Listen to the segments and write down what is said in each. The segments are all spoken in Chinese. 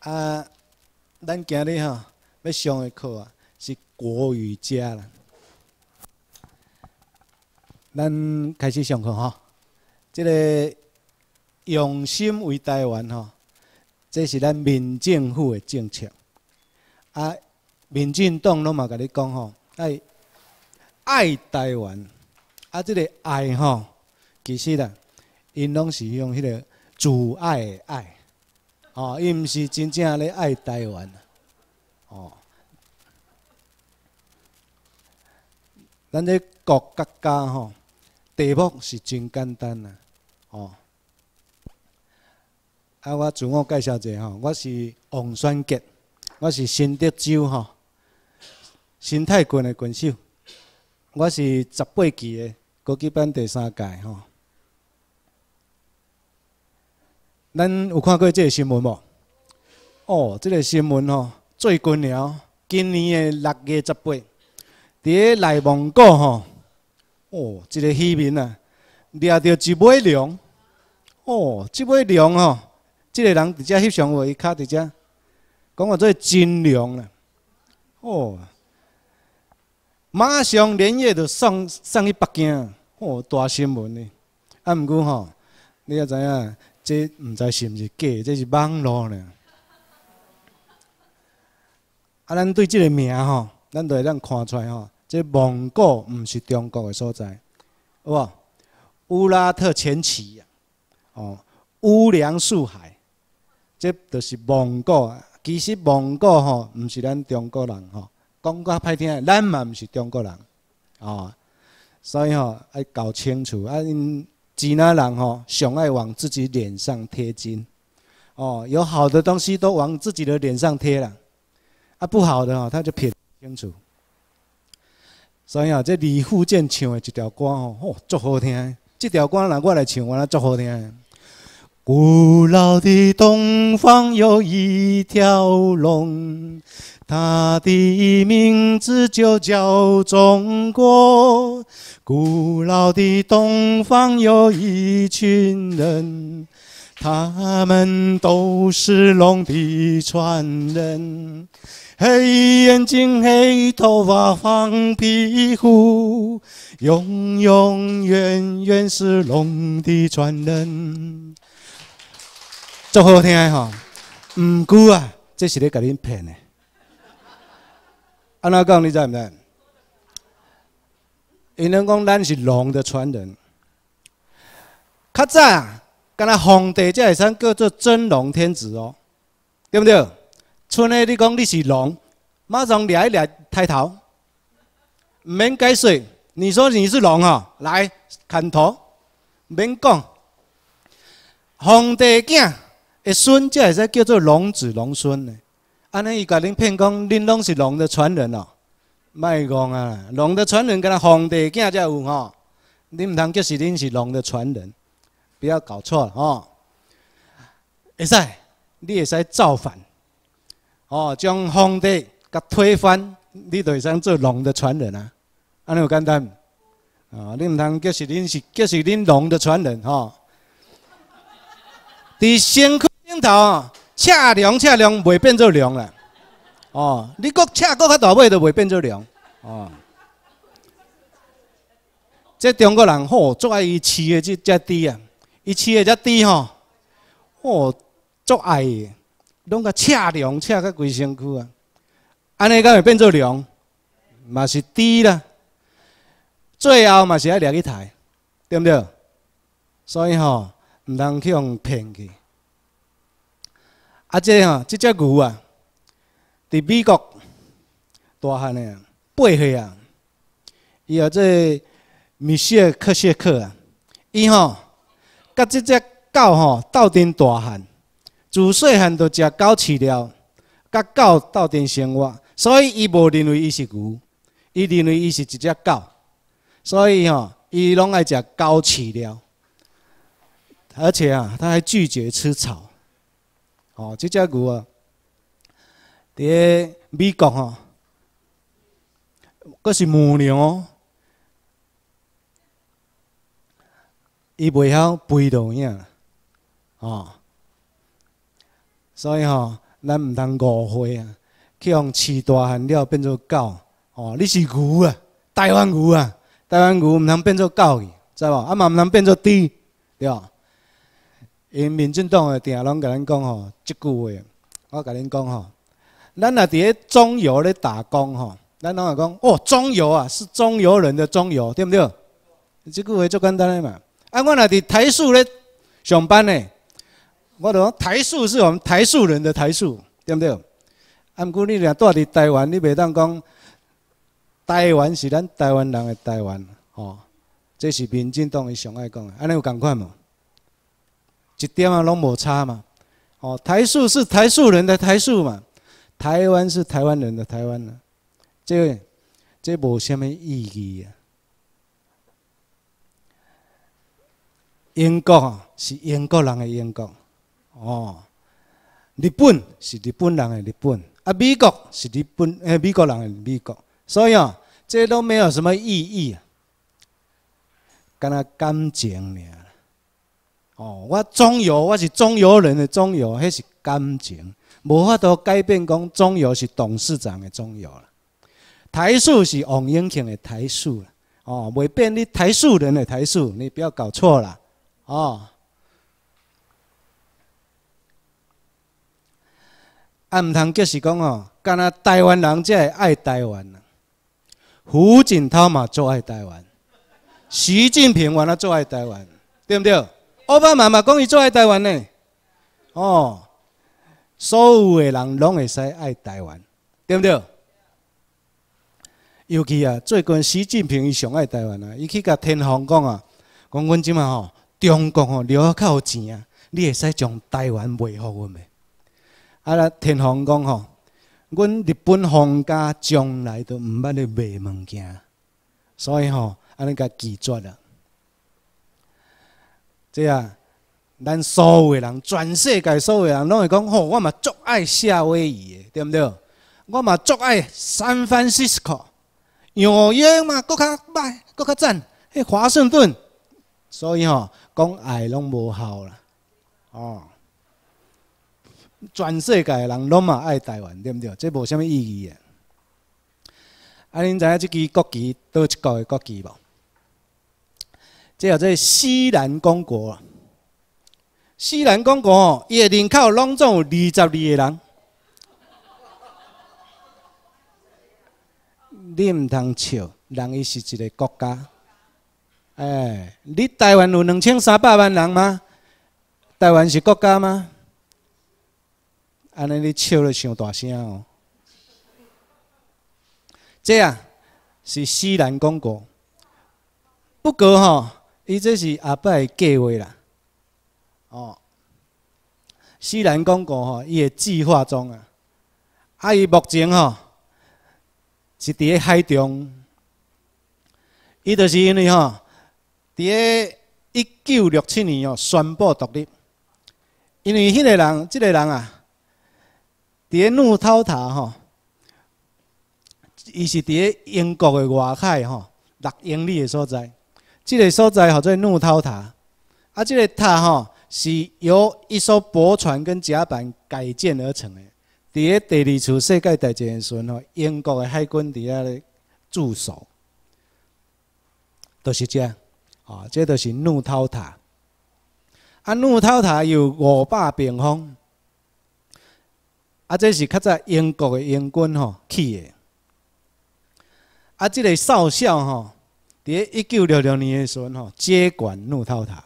啊，咱今日吼要上的课啊，是国语家啦。咱开始上课吼，这个用心为台湾吼，这是咱民政府的政策。啊，民进党拢嘛甲你讲吼，爱爱台湾，啊，这个爱吼，其实啊，因拢是用迄个阻碍的爱。哦，伊毋是真正咧爱台湾，哦。咱这国国家吼题目是真简单呐，哦。啊，我自我介绍者吼，我是王选杰，我是新德州吼新泰郡的郡守，我是十八期的国际班第三届吼。咱有看过即个新闻无？哦，即个新闻吼，最近了，今年的六月十八，伫内蒙古吼，哦，一个渔民啊，掠到一尾龙，哦，即尾龙吼，即个人伫接翕相伊卡伫接讲话做金龙啦，哦，马上连夜就送送去北京，哦，大新闻呢。啊，毋过吼，你也知影。这毋知是毋是假，这是网络呢。啊，咱对这个名吼，咱就会咱看出来吼，这蒙古毋是中国的所在，好无？乌拉特前旗，哦，乌梁素海，这就是蒙古。其实蒙古吼毋是咱中国人吼，讲较歹听，咱嘛毋是中国人，哦，所以吼要搞清楚啊因。吉那人吼，想爱往自己脸上贴金，哦，有好的东西都往自己的脸上贴了，啊，不好的哦，他就撇清楚。所以啊，这李富健唱的一条歌吼，哦，足好听。这条歌若我来唱，我那足好听。古老的东方有一条龙，它的名字就叫中国。古老的东方有一群人，他们都是龙的传人。黑眼睛、黑头发、黄皮肤，永永远远是龙的传人。足好听吼，毋过啊，这是咧甲你骗诶。安怎讲你知毋知？因能讲咱是龙的传人。较早，敢若皇帝才会使叫做真龙天子哦，对毋对？村诶，你讲你是龙，马上掠一掠抬头，毋免解释。你说你是龙哦，来砍头，免讲，皇帝囝。孙才会使叫做龙子龙孙呢。安尼伊甲恁骗讲恁拢是龙的传人哦，卖讲啊，龙的传人敢若皇帝囝才有吼，恁毋通叫是恁是龙的传人，不要搞错了哦。会使，你会使造反，哦，将皇帝甲推翻，你就会使做龙的传人啊，安尼好简单，啊，恁毋通叫是恁是，叫是恁龙的传人吼。在 先。头哦，赤龙赤龙袂变做龙啦。哦，你讲赤讲较大尾都袂变做龙。哦，即中国人好，做爱饲的即只猪啊，伊饲的只猪吼，哦，做爱拢个赤龙赤个规身躯啊，安尼讲会变做龙？嘛是猪啦。最后嘛是爱掠去刣对毋对？所以吼，唔通去用骗去。啊，这哈，这只牛啊，在美国大汉的八岁啊，伊啊，在密歇克西克啊，伊吼，甲这只狗吼斗阵大汉，自细汉都食狗饲料，甲狗斗阵生活，所以伊无认为伊是牛，伊认为伊是一只狗，所以吼，伊拢爱食狗饲料，而且啊，他还拒绝吃草。哦，这只牛啊，在美国吼，搁是母牛，伊袂晓肥到影，哦，所以吼，咱唔通误会啊，去用饲大汉了变做狗，哦，你是牛啊，台湾牛啊，台湾牛唔通变做狗去，知无？啊嘛唔通变做猪，对无？因民进党的定拢甲咱讲吼，即句话，我甲恁讲吼，咱若伫咧中油咧打工吼，咱拢会讲，哦，中油啊，是中油人的中油，对毋对？即句话足简单诶嘛。啊，我若伫台塑咧上班诶，我讲台塑是我们台塑人的台塑，对毋对？啊，毋过你若住伫台湾，你袂当讲台湾是咱台湾人的台湾，吼，这是民进党的上爱讲，诶，安尼有共款无？一点啊拢无差嘛！哦，台塑是台塑人的台塑嘛，台湾是台湾人的台湾呢，这这无什么意义啊！英国是英国人的英国，哦，日本是日本人的日本，啊，美国是日本诶，美国人美国，所以哦，这都没有什么意义，啊，干那感情呢？哦，我中游，我是中游人的中游，迄是感情，无法度改变。讲中游是董事长的中游了，台塑是王永庆的台塑了，哦，袂变你台塑人的台塑，你不要搞错啦。哦。啊，毋通就是讲哦，干那台湾人才会爱台湾，呢、胡锦涛嘛最爱台湾，习近平完了最爱台湾，对不对？奥巴马嘛讲伊最爱台湾呢，哦，所有的人拢会使爱台湾，对毋对？尤其啊，最近习近平伊上爱台湾啊，伊去甲天皇讲啊，讲阮即满吼，中国吼留啊较有钱啊，你会使将台湾卖互阮未？啊啦，天皇讲吼，阮日本皇家将来都毋捌去卖物件，所以吼，安尼甲拒绝了。即啊，咱所有的人，全世界所有的人，拢会讲：，吼，我嘛足爱夏威夷的，对毋对？我嘛足爱 San Francisco，纽约嘛搁较歹，搁较赞，迄华盛顿。所以吼，讲爱拢无效啦，哦。全世界人拢嘛爱台湾，对毋对？这无啥物意义的。啊，恁知影这支国旗多一个国旗无？最后，这西南公国，西南公国，伊的人口拢总有二十二个人。你毋通笑，人伊是一个国家。哎，你台湾有两千三百万人吗？台湾是国家吗？安尼你笑得上大声哦。这样是西南公国，不过吼。伊这是阿伯的计划啦，哦，西兰讲过吼，伊的计划中啊，啊伊目前吼是伫喺海中，伊就是因为吼伫喺一九六七年哦宣布独立，因为迄个人即个人啊，伫喺怒涛塔吼，伊是伫喺英国个外海吼六英里诶所在。这个所在叫做怒涛塔，啊，这个塔吼是由一艘驳船跟甲板改建而成的。在第二次世界大战时吼，英国的海军在啊咧驻守，就是这，啊，这就是怒涛塔。啊，怒涛塔有五百平方，啊，这是较早英国的英军吼起的，啊，这个少校吼。伫一九六六年诶时阵吼，接管怒涛塔，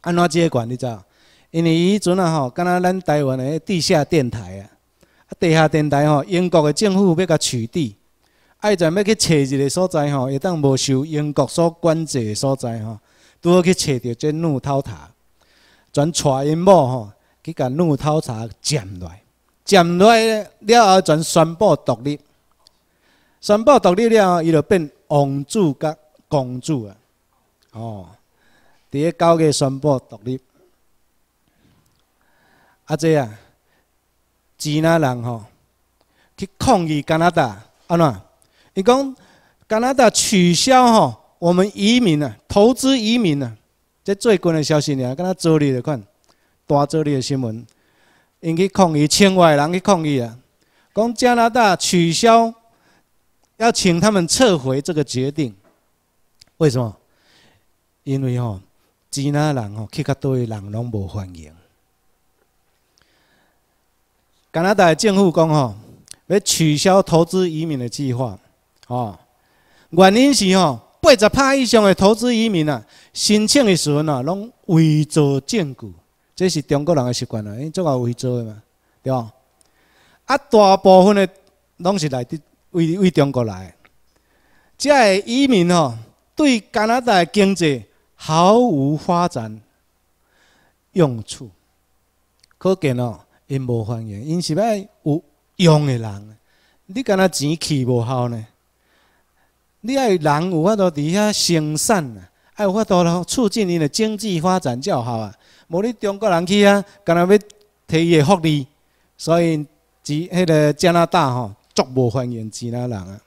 安怎接管你知？因为伊阵啊吼，敢若咱台湾诶地下电台啊，啊地下电台吼，英国诶政府要甲取缔，爱全要去找一个所在吼，会当无受英国所管制诶所在吼，拄好去找着即怒涛塔，全带因某吼去甲怒涛塔占落，占落了后全宣布独立，宣布独立了后，伊就变。王子甲公主啊，哦，伫咧九月宣布独立。啊，即啊，吉那人吼去抗议加拿大啊怎？伊讲加拿大取消吼我们移民啊，投资移民啊，这最近的消息呢，跟若昨里的款，大昨里的新闻，因去抗议，千万人去抗议啊，讲加拿大取消。要请他们撤回这个决定，为什么？因为吼，其他人吼，去较多的人拢无欢迎。加拿大政府讲吼，要取消投资移民的计划，吼，原因是吼，八十趴以上的投资移民啊，申请的时候呢，拢伪造证据，这是中国人的习惯啊，因为做阿伪造嘛，对吧？啊，大部分的拢是来自为为中国来，这个移民哦，对加拿大经济毫无发展用处。可见哦，因无欢迎，因是要有用的人。你干若钱去无效呢？你爱人有法度伫遐生产，爱有法度促进因的经济发展就好啊。无你中国人去啊，干若要摕伊的福利，所以只迄个加拿大吼。足无欢迎吉那人啊！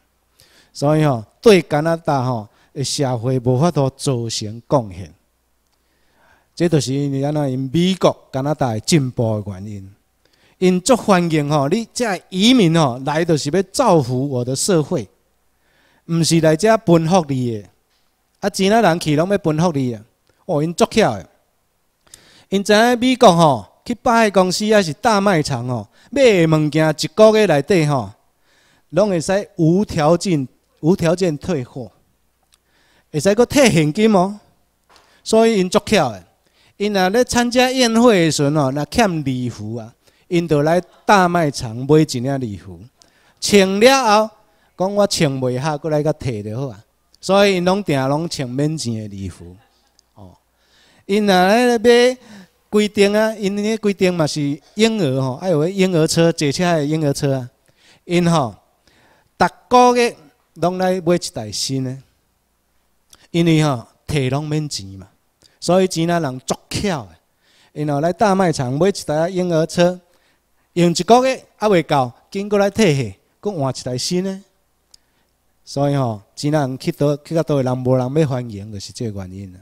所以吼，对加拿大吼，的社会无法度造成贡献。即就是因囝仔因美国、加拿大进步的原因，因足欢迎吼，你只移民吼来，就是要造福我的社会，毋是来只奔福利的。啊，吉那人去拢要奔福利个，哦，因足巧的。因知影美国吼，去百货公司啊，是大卖场吼，买个物件一个月内底吼。拢会使无条件、无条件退货，会使阁退现金哦。所以因足巧的，因若咧参加宴会的时阵哦，若欠礼服啊，因就来大卖场买一件礼服，穿了后讲我穿袂下，阁来搁退就好啊。所以因拢定拢穿免钱的礼服哦。因若咧买规定啊，因咧规定嘛是婴儿吼，还有个婴儿车，坐车的婴儿车，啊，因吼。逐个月拢来买一台新的，因为吼摕拢免钱嘛，所以钱呐人足巧的。因后来大卖场买一台婴儿车，用一个月也未够，经过来退去，搁换一台新的。所以吼，钱呐去倒去较倒诶人无人要欢迎，就是这个原因啊。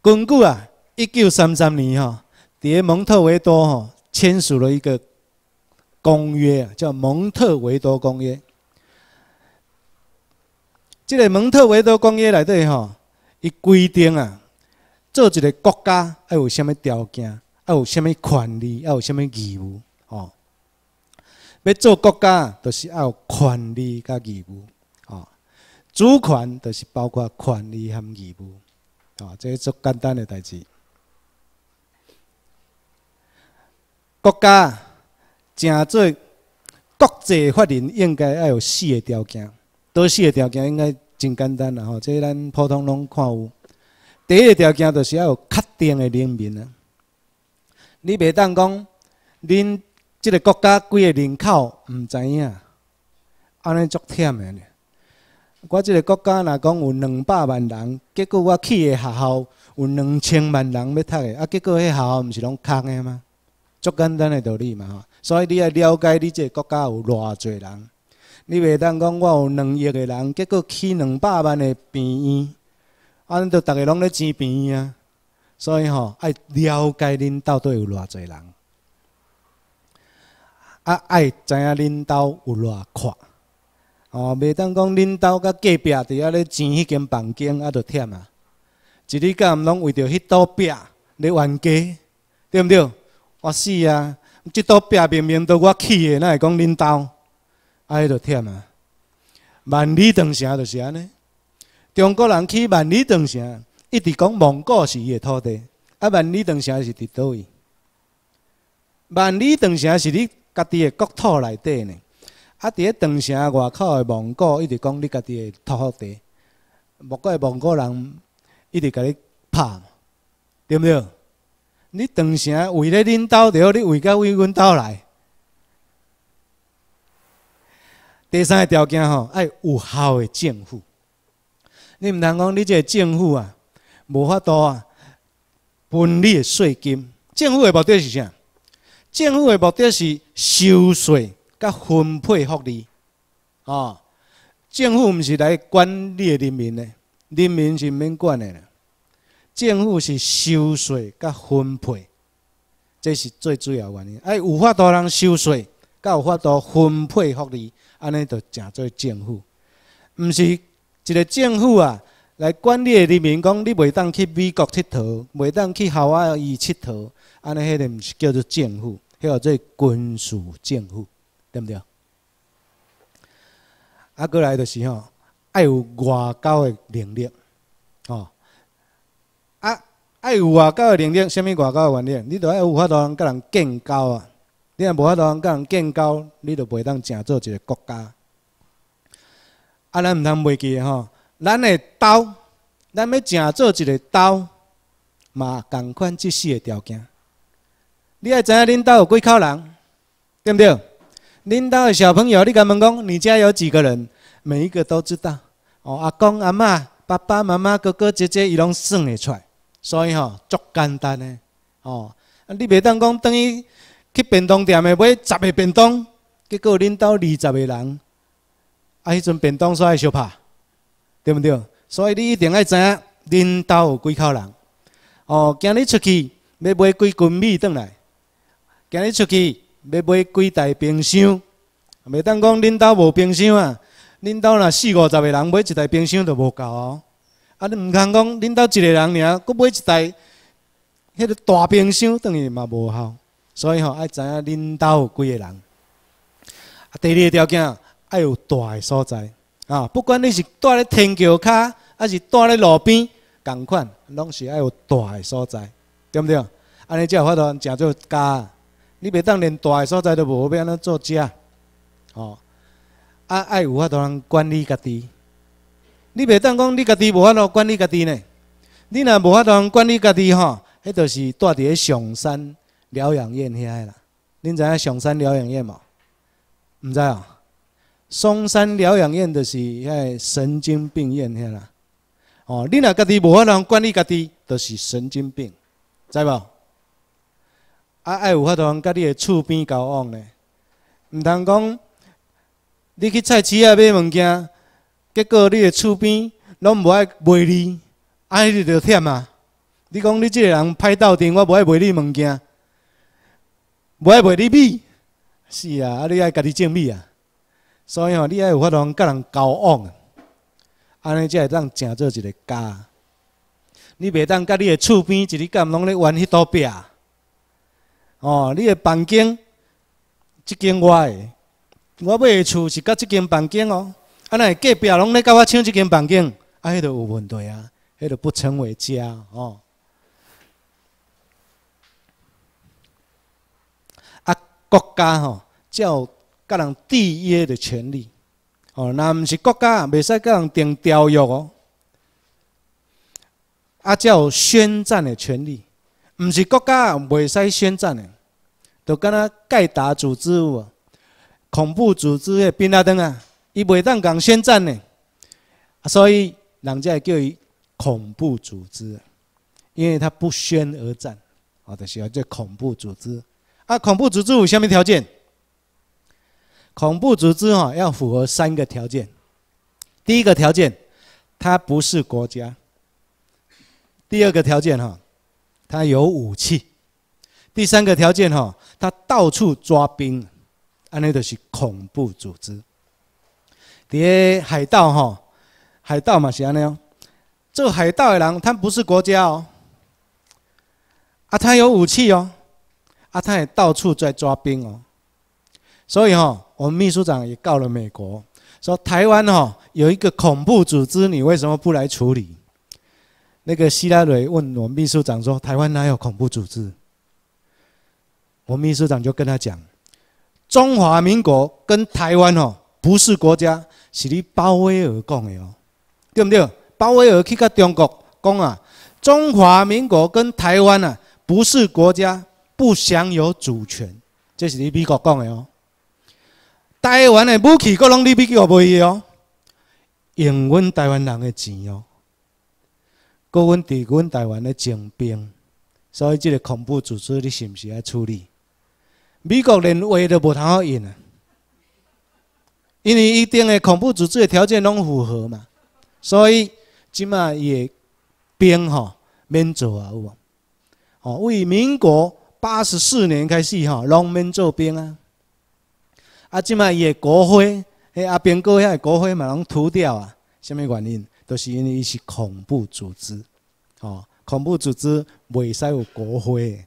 根据啊，一九三三年吼，在蒙特维多吼签署了一个。公约叫《蒙特维多公约》，这个《蒙特维多公约》内底吼，伊规定啊，做一个国家要有虾物条件，要有虾物权利，要有虾物义务，吼。要做国家，就是要有权利甲义务，吼。主权就是包括权利和义务，哦，这个最简单的代志。国家。正做国际法人应该要有四个条件，叨四个条件应该真简单啦吼。即咱普通拢看有，第一个条件就是要有确定的人民啊。你袂当讲恁即个国家几个人口毋知影，安尼足忝的呢？我即个国家若讲有两百万人，结果我去的学校有两千万人要读的，啊结果迄学校毋是拢空的吗？足简单的道理嘛吼。所以，你要了解你这国家有偌济人，你袂当讲我有两亿个人，结果起两百万个病院，安着逐个拢咧争病院啊！所以吼，爱了解恁到底有偌济人，啊，爱知影恁兜有偌阔，哦，袂当讲恁兜佮隔壁伫遐咧争迄间房间，啊，着忝啊！一你敢毋拢为着迄多壁咧冤家，对毋对？我死啊！即道壁明明都我去个，哪会讲恁斗？哎，着忝啊！万里长城就是安尼。中国人去万里长城，一直讲蒙古是伊个土地，啊，万里长城是伫倒位？万里长城是你家己个国土内底呢，啊，伫咧长城外口个蒙古一直讲你家己个土地，古的蒙古人一直甲你拍，对毋对？你长城为了恁岛着，你为个为阮岛来。第三个条件吼，爱有效的政府。你毋通讲你这政府啊，无法度啊，分的税金。政府的目的是啥？政府的目的是收税、甲分配福利。哦，政府毋是来管你人民的，人民是免管的。政府是收税佮分配，这是最主要原因。哎，有法度人收税，佮有法度分配福利，安尼就诚侪政府。毋是一个政府啊，来管理的人民，讲你袂当去美国佚佗，袂当去好外伊佚佗，安尼迄个毋是叫做政府，迄个做军事政府，对不对？啊，过来就是吼，爱有外交的能力，吼。爱有啊，教的能力，什么教的能力？你都爱有法度通跟人建交啊！你若无法度通跟人建交，你就袂当成做一个国家。啊，咱毋通袂记个吼，咱的刀，咱要成做一个刀，嘛共款即四个条件。你爱知影恁兜有几口人？对毋对？恁兜的小朋友，你敢问讲，你家有几个人？每一个都知道。哦，阿公、阿嬷、爸爸妈妈、哥哥姐姐，伊拢算会出。来。所以吼，足简单嘞，哦，你袂当讲等于去便当店诶买十个便当，结果恁家二十个人，啊，迄阵便当煞爱相拍，对毋对？所以你一定要知影恁家有几口人，哦，今日出去要买几斤米倒来，今日出去要买几台冰箱，袂当讲恁家无冰箱啊，恁家若四五十个人买一台冰箱就无够哦。啊！你毋通讲，恁兜一个人尔，佫买一台迄个大冰箱，等于嘛无效。所以吼，爱知影恁兜有几个人。啊，第二个条件爱有大个所在啊，不管你是住咧天桥骹，还是住咧路边，同款拢是爱有大个所在，对毋对？安尼才有法度食，成做家。你袂当连大个所在都无，安尼做家。吼，啊爱有法度通管理家己。你袂当讲你家己无法度管理家己呢？你若无法度管理家己吼，迄就是住伫咧上山疗养院遐个啦。恁知影上山疗养院无？毋知哦。嵩山疗养院就是迄神经病院遐啦。哦，你若家己无法度管理家己，就是神经病，知无？啊，爱有法度甲你的厝边交往呢，毋通讲你去菜市啊买物件。结果你的厝边拢无爱卖你，安尼就忝啊！你讲你即个人歹斗阵，我无爱卖你物件，无爱卖你米，是啊，啊你爱家己种米啊。所以吼，你爱有法通甲人交往，安尼才会当成做一个家。你袂当甲你的厝边一日干拢咧玩迄刀壁。哦，你的房间一间我的，我买的厝是甲一间房间哦。啊！那隔壁拢咧甲我抢一间房间，啊，迄都有问题啊，迄都不成为家哦。啊，国家吼，有甲人缔约的权利，哦，若毋是国家袂使甲人定条约哦。啊，有宣战的权利，毋是国家袂使宣战的，就敢若盖达组织哦，恐怖组织的兵啊登啊。伊袂当讲宣战呢，所以人家叫伊恐怖组织，因为他不宣而战，好的是叫恐怖组织。啊，恐怖组织有虾米条件：恐怖组织哈要符合三个条件。第一个条件，它不是国家；第二个条件哈，它有武器；第三个条件哈，它到处抓兵，安尼都是恐怖组织。这海盗哈，海盗嘛是安尼，这个海盗的人，他不是国家哦，啊，他有武器哦，啊，他也到处在抓兵哦，所以哈，我们秘书长也告了美国，说台湾哦有一个恐怖组织，你为什么不来处理？那个希拉蕊问我们秘书长说，台湾哪有恐怖组织？我们秘书长就跟他讲，中华民国跟台湾哦不是国家。是你鲍威尔讲的哦，对不对？鲍威尔去甲中国讲啊，中华民国跟台湾啊不是国家，不享有主权。这是你美国讲的哦。台湾的武器，佫拢你美国买的哦，用阮台湾人的钱哦，佫阮伫阮台湾的征兵，所以即个恐怖组织，你是不是要处理？美国连话都无通好用啊。因为一定的恐怖组织的条件拢符合嘛，所以即马伊兵吼免做啊有无？吼为民国八十四年开始吼，拢免做兵啊。啊，即马伊国徽，嘿阿兵哥遐国徽嘛拢涂掉啊，虾米原因？都是因为伊是恐怖组织。吼，恐怖组织袂使有国徽，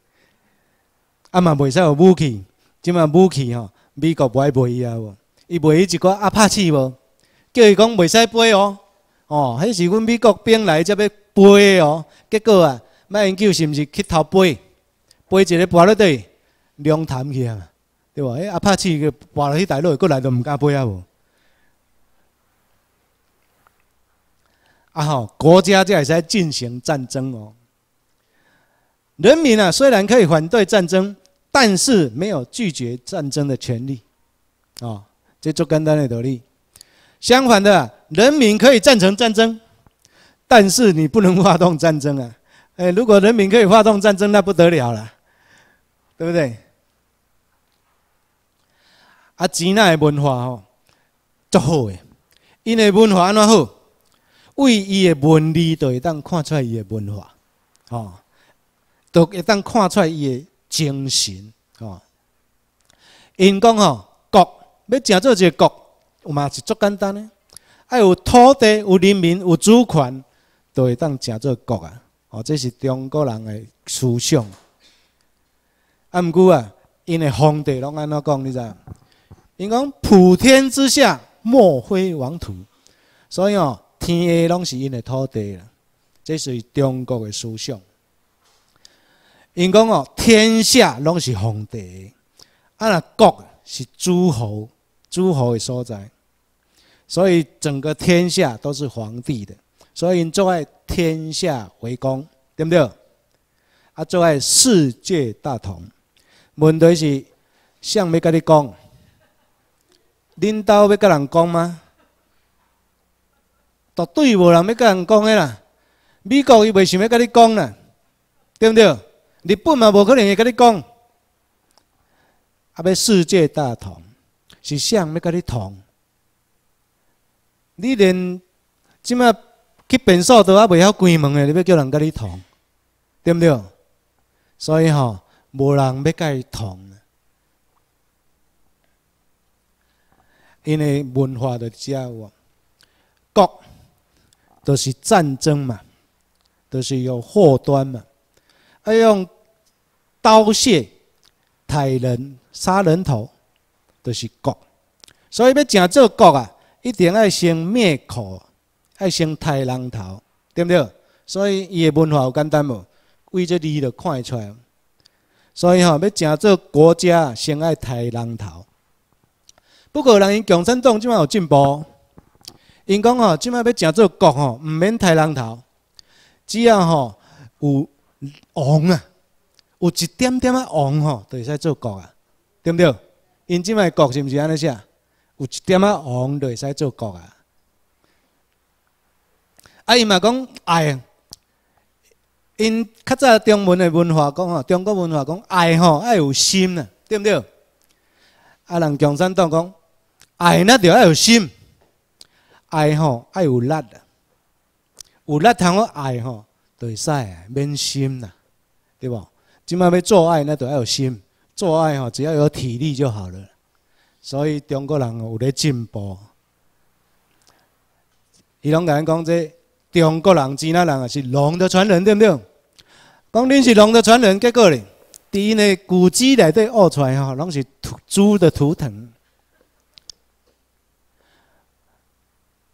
啊嘛袂使有武器。即马武器吼，美国买袂啊有。无？伊卖伊一个阿帕契无，叫伊讲袂使飞哦，哦，迄是阮美国兵来才要飞哦。结果啊，买永久是毋是去偷飞，飞一个跌落地，凉瘫去啊，对不？阿帕契个跌落去大陆，佫来都毋敢飞啊无。啊吼，国家会使进行战争哦，人民啊虽然可以反对战争，但是没有拒绝战争的权利，啊。这做简单的道理。相反的，人民可以赞成战争，但是你不能发动战争啊！哎，如果人民可以发动战争，那不得了了，对不对？啊，吉那的文化吼，足好的，因为文化安怎好，为伊的文字就会当看出来伊的文化，吼，就会当看出来伊的精神，吼，因讲吼。要建作一个国，嘛是足简单咧，爱有土地、有人民、有主权，都会当建作国啊！哦，这是中国人诶思想。毋过啊，因为皇帝拢安怎讲？你知？因讲普天之下莫非王土，所以哦，天下拢是因诶土地啦。这是中国诶思想。因讲哦，天下拢是皇帝，啊，国。是诸侯，诸侯的所在，所以整个天下都是皇帝的，所以做爱天下为公，对不对？啊，做爱世界大同。问题是，想没跟你讲，领导要跟人讲吗？绝对无人要跟人讲的啦。美国伊袂想要跟你讲啦，对不对？日本嘛，无可能会跟你讲。啊！要世界大同，是啥要跟你同？你连即嘛去本素都还袂晓关门诶，你要叫人跟你同，对不对？所以吼，无人要伊同。因为文化的交往，国都是战争嘛，都是有祸端嘛，要用刀械砍人。杀人头就是国，所以要成做国啊，一定要先灭口，要先杀人头，对不对？所以伊的文化有简单无，为这字就看会出来。所以吼，要成做国家，先爱杀人头。不过人因共产党即摆有进步，因讲吼，即摆要成做国吼，毋免杀人头，只要吼有王啊，有一点点啊王吼，就使做国啊。对不对？因即卖国是毋是安尼写？啊？有一点仔王著会使做国啊。啊，伊嘛讲爱，因较早中文的文化讲吼，中国文化讲爱吼爱有心呐，对不对？啊，人共产党讲爱那著爱有心，爱吼爱有力，有力通个爱吼，会使啊，免心呐，对无？即卖要做爱那著爱有心。做爱吼，只要有体力就好了。所以中国人有咧进步。伊拢讲讲这中国人几呐人啊是龙的传人，对不对？讲恁是龙的传人，结果呢？咧在恁古籍内底挖出来吼，拢是猪的图腾。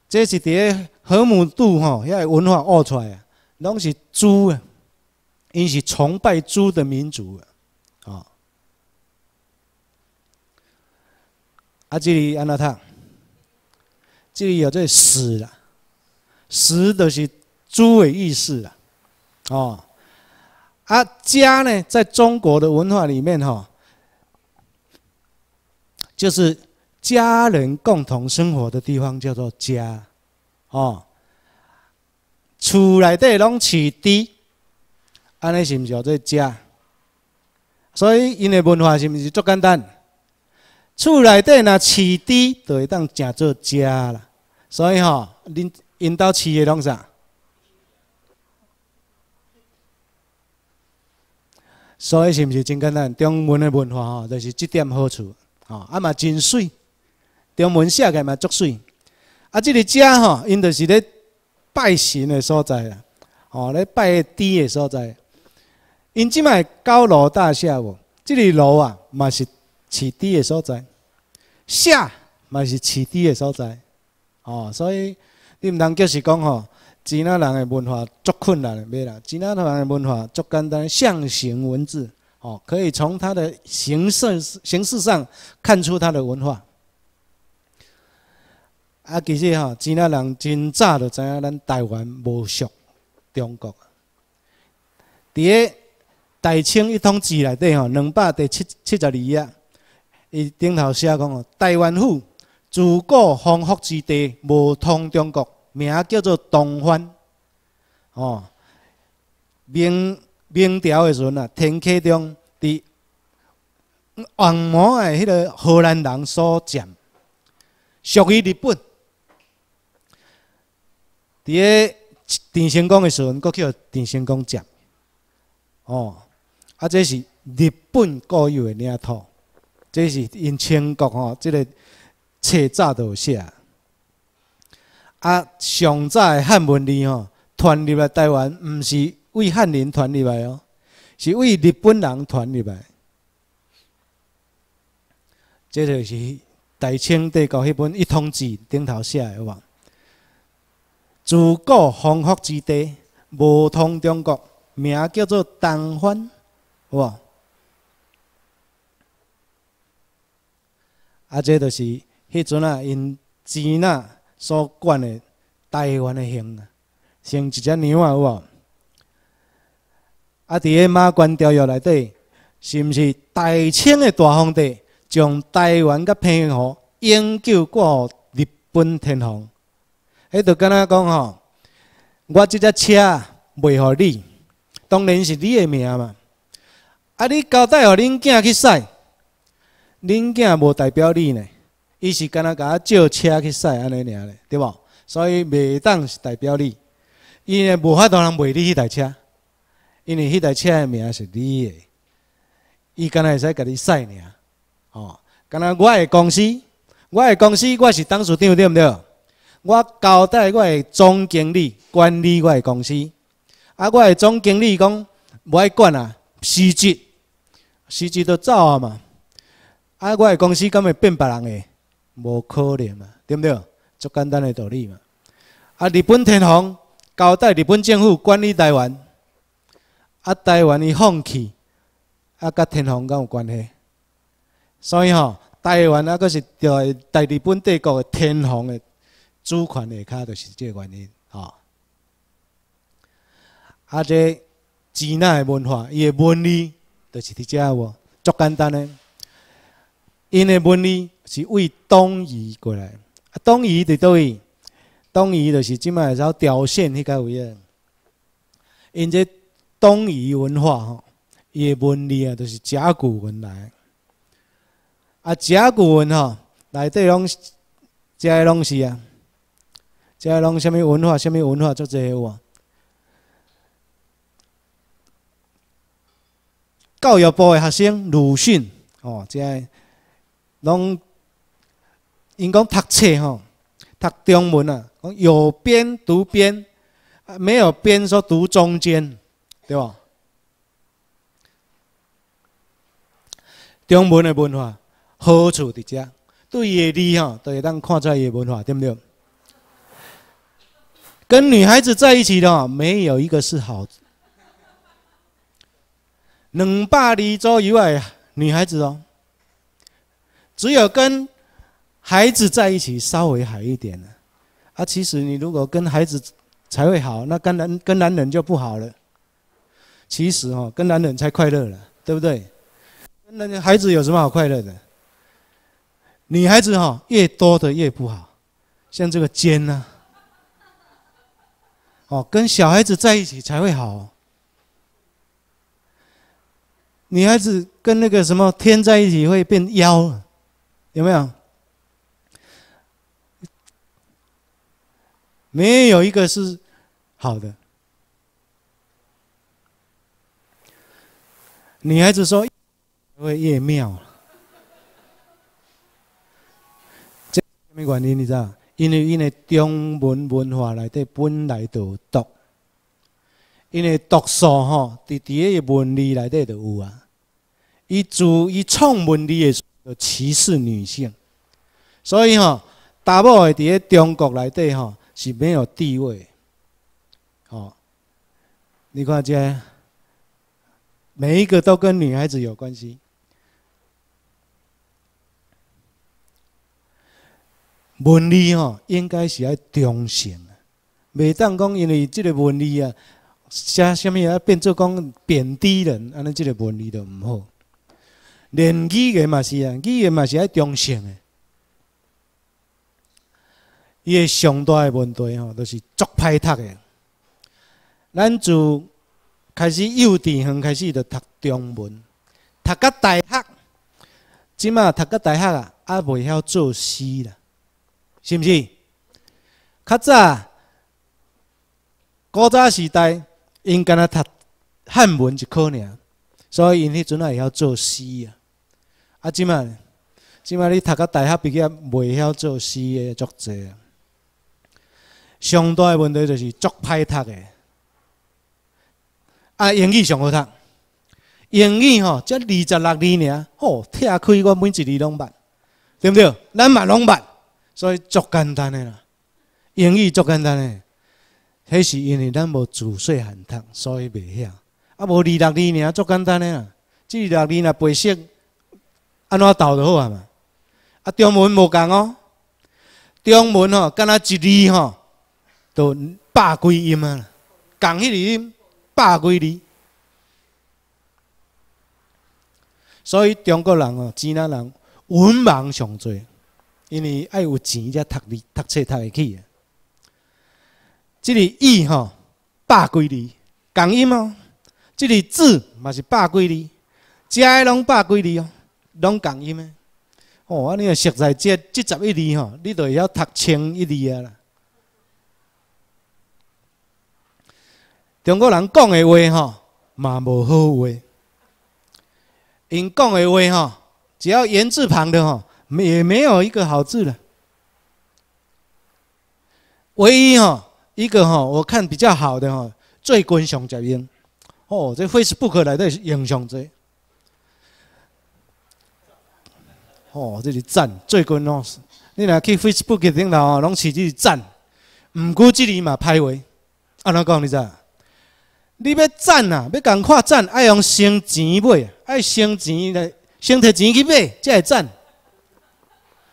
这是伫河姆渡吼，遐文化挖出来，拢是猪啊，因是崇拜猪的民族啊。啊，这里安那趟，这里有这死啦，石就是砖的意思啦，哦，啊家呢，在中国的文化里面哈，就是家人共同生活的地方叫做家，哦，厝内底拢起猪，安尼是毋是叫这家？所以因的文化是毋是足简单？厝内底若饲猪，就会当食做家啦。所以吼，恁因兜饲的拢啥？所以是毋是真简单？中文的文化吼，就是即点好处，吼，啊嘛真水。中文写嘅嘛足水。啊，这个家吼，因就是咧拜神的所在啦，吼，咧拜猪的所在。因即卖高楼大厦无，这个楼啊嘛是饲猪的所在。下嘛是池底的所在，哦，所以你毋通就是讲吼，吉那人的文化足困难的，袂啦。吉那人的文化足简单，象形文字，哦，可以从它的形式形式上看出它的文化。啊，其实吼，吉那人真早就知影咱台湾无属中国，伫在《大清一统志》内底吼，两百第七七十二页。伊顶头写讲哦，台湾府自古荒服之地，无通中国，名叫做东方。哦，明明朝的时阵啊，天启中，伫王摩的迄个荷兰人所占，属于日本。伫咧郑成功的时候，佫叫郑成功占。哦，啊，这是日本固有的领土。这是因清国吼，这个册早都写啊。上早的汉文里吼，传入来台湾，毋是为汉人传入来哦，是为日本人传入来。这就是大清帝国迄本《一统志》顶头写的哇。自古方福之地，无通中国，名叫做台好无？啊，这就是迄阵啊，因钱那所管的台湾的形，像一只牛啊，有无？啊，伫个马关条约内底，是毋是大清的大皇帝将台湾甲澎湖永久予日本天皇？迄就敢若讲吼，我即只车卖予你，当然是你的名嘛。啊，你交代予恁囝去使。恁囝无代表你呢，伊是干若甲我借车去驶安尼尔的，对无？所以袂当是代表你。伊呢无法度通卖你迄台车，因为迄台车的名是你的。伊干若会使甲你驶尔？哦，干若我诶公司，我诶公司，我是董事长，对毋对？我交代我诶总经理管理我诶公司。啊，我诶总经理讲无爱管啊，辞职，辞职都走啊嘛。啊！我的公司敢会变别人的？无可能嘛，对毋对？足简单的道理嘛。啊！日本天皇交代日本政府管理台湾，啊，台湾伊放弃，啊，甲天皇敢有关系？所以吼，台湾啊，个是着代日本帝国的天皇的主权下骹，着是即个原因吼。啊，即支那的文化，伊的文字着是伫遮无，足简单个。因的文理是为东夷过来，啊，东夷伫倒位？东夷就是即麦在朝鲜迄个位啊。因这东夷文化吼，伊的文理啊，都是甲骨文来。啊，甲骨文哈，内底拢，个拢是啊，个拢什物文化？什物文化？做这个有啊。教育部的学生鲁迅，哦，即个。拢，因讲读册吼，读中文啊，讲有边读边，没有边说读中间，对不？中文的文化好处伫遮，对伊哈都当看出来伊文化，对不对？跟女孩子在一起的，没有一个是好。两百里左右的女孩子哦。只有跟孩子在一起稍微好一点了，啊，其实你如果跟孩子才会好，那跟男跟男人就不好了。其实哦，跟男人才快乐了，对不对？那个孩子有什么好快乐的？女孩子哈，越多的越不好，像这个尖呢，哦，跟小孩子在一起才会好。女孩子跟那个什么天在一起会变妖了。有没有？没有一个是好的。女孩子说：“会夜庙，这什么原因知道？因为因为中文文化内底本来就读，因为读书哈，在第一文理内底就有啊。伊做伊创文理的。歧视女性，所以吼，达某的伫咧中国内底吼是没有地位。吼，你看这每一个都跟女孩子有关系。文理吼应该是要中性，袂当讲因为这个文理啊，啥啥物啊，变做讲贬低人，安尼这个文理就毋好。连语言嘛是啊，语言嘛是爱中性诶。伊个上大个问题吼，就是足歹读诶。咱就开始幼稚园开始就读中文，读到大学，即马读到大学啊，啊未晓做诗啦，是毋是？较早古早时代，因敢若读汉文一科尔，所以因迄阵啊会晓做诗啊。啊，即满即满你读到大学毕业，袂晓做诗足作者，上大的问题就是足歹读的。啊，英语上好读，英语吼，则二十六年尔，吼，拆开我每一字拢捌，对毋对？咱嘛拢捌，所以足简单的啦。英语足简单的。迄是因为咱无自学汉读，所以袂晓。啊，无二十六年尔，足简单的啦，即二十六年若背熟。安怎读就好啊嘛！啊，中文无共哦，中文吼，敢若一字吼，都百几音啊，共迄字音百几字，所以中国人哦，钱人文盲上侪，因为爱有钱才读字、读册、读会起啊。这个字吼，百几字，共音哦，这个字嘛是百几字，食个拢百几字哦。拢共伊咩？哦，安尼个实在即即十一字吼，你都要读清一字啊啦！中国人讲的话吼，嘛无好话。因讲的话吼，只要言字旁的吼，没也没有一个好字了。唯一吼一个吼，我看比较好的吼，最经上使用。哦，这 Facebook 来的英雄最。哦，这是赞。最近哦，你若去 Facebook 顶头哦，拢是是赞。毋过这里嘛，歹话。安怎讲你知？你要赞啊，要共夸赞，爱用钱钱买，爱钱钱来先摕钱去买，才会赞。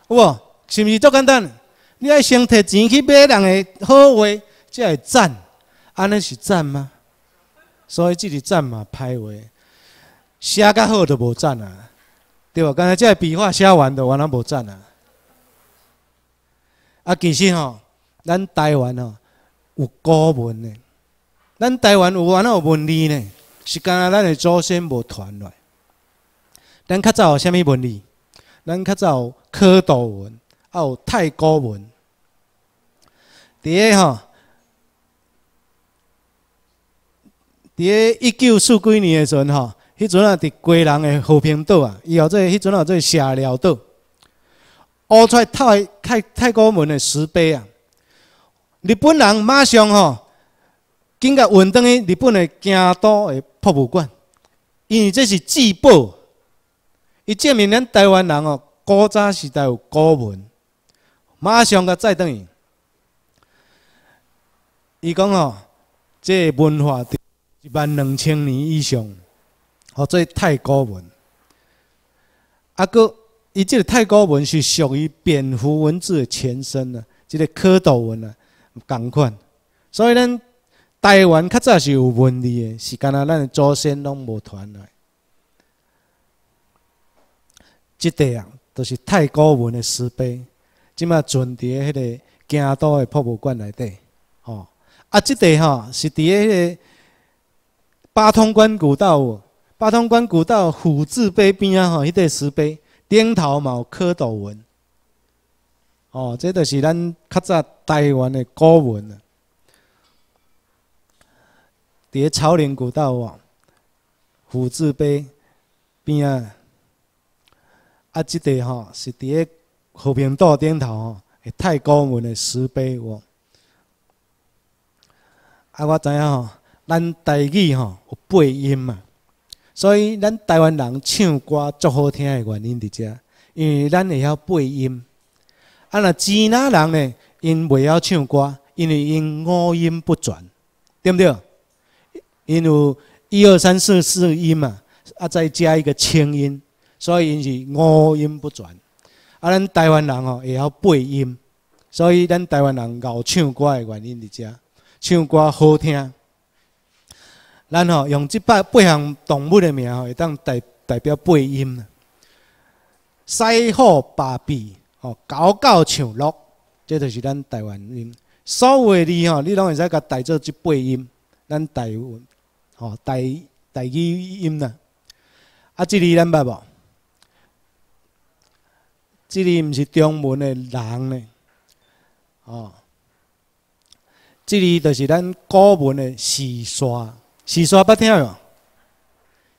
有无？是毋是足简单？你爱先摕钱去买人的好话，才会赞。安尼是赞吗？所以这里赞嘛歹话，写较好都无赞啊。对喎，刚才这个笔画写完的，我那无赞啊。啊，其实吼，咱台湾吼有古文的，咱台湾有完有文字呢，是刚才咱的祖先无传落。咱较早有啥物文字？咱较早有蝌蚪文，啊有太古文。伫咧吼，伫咧一九四几年的时阵吼。迄阵啊，伫鸡人的和平岛啊，以后做，迄阵啊做社寮岛，挖出太太太高门的石碑啊，日本人马上吼，赶紧运到去日本的京都的博物馆，因为这是至宝，伊证明咱台湾人哦，古早时代有古文，马上甲载登去，伊讲吼，这文化伫一万两千年以上。哦，这是泰古文，啊，搁伊这个泰古文是属于蝙蝠文字的前身呢，这个蝌蚪文啊，同款。所以咱台湾较早是有文字的，是干哪，咱的祖先拢无传来。这块啊，都是泰古文的石碑，即马存伫迄个京都的博物馆里底。哦，啊，这块吼是伫个八通关古道。八通关古道虎字碑边啊，吼，一块石碑，顶头嘛有蝌蚪文。哦，这都是咱较早台湾的古文啊。伫咧朝连古道哦，虎字碑边啊，啊，即块吼是伫咧和平道顶头吼，诶，太古文的石碑哦。啊，我知影吼，咱台语吼有八音嘛。所以，咱台湾人唱歌足好听的原因伫遮，因为咱会晓背音。啊，若支那人呢？因袂晓唱歌，因为因五音不全，对毋对？因有一二三四四音嘛，啊，再加一个轻音，所以因是五音不全。啊，咱台湾人哦，会晓背音，所以咱台湾人会唱歌的原因伫遮，唱歌好听。咱吼用即摆八项动物的名吼会当代代表八音啊，西虎八臂，吼狗狗上鹿，这就是咱台湾音。所有的字吼你拢会使甲代做即八音，咱台湾吼台台语音啦。啊，即字咱捌无？即字毋是中文的人呢？哦，即字就是咱古文的四刷。四刷捌听无？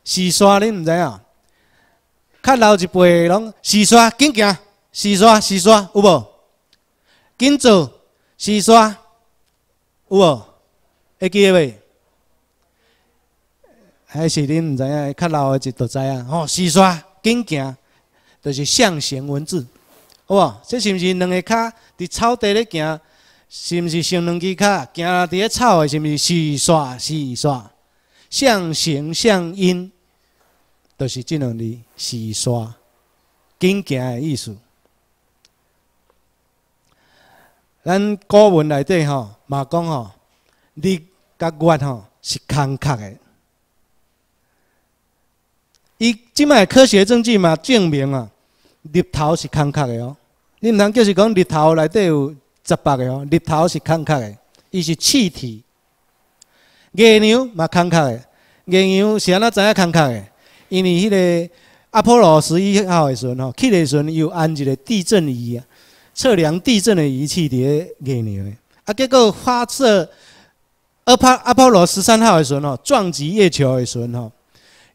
四刷恁唔知哦，较老一辈拢四刷紧行，四刷四刷有无？紧走四刷有无？会记得未？还是恁毋知影，较老的就都知影哦，四刷紧行，就是象形文字，好无？这是毋是两个脚伫草地咧行？是毋是像两只脚行伫咧草的？是毋是四刷四刷？象形、象音，就是即两字洗刷、紧行的意思。咱古文内底吼，嘛讲吼，日甲月吼是空壳的。伊即卖科学证据嘛证明啊，日头是空壳的哦。你毋通就是讲日头内底有十八个哦，日头是空壳的，伊是气体。月亮嘛坎坷的，月亮是安怎知影坎坷的？因为迄个阿波罗十一号的时阵吼，去的时阵有安一个地震仪测量地震的仪器伫月的，啊，结果发射阿帕阿波罗十三号的时阵吼，撞击月球的时阵吼，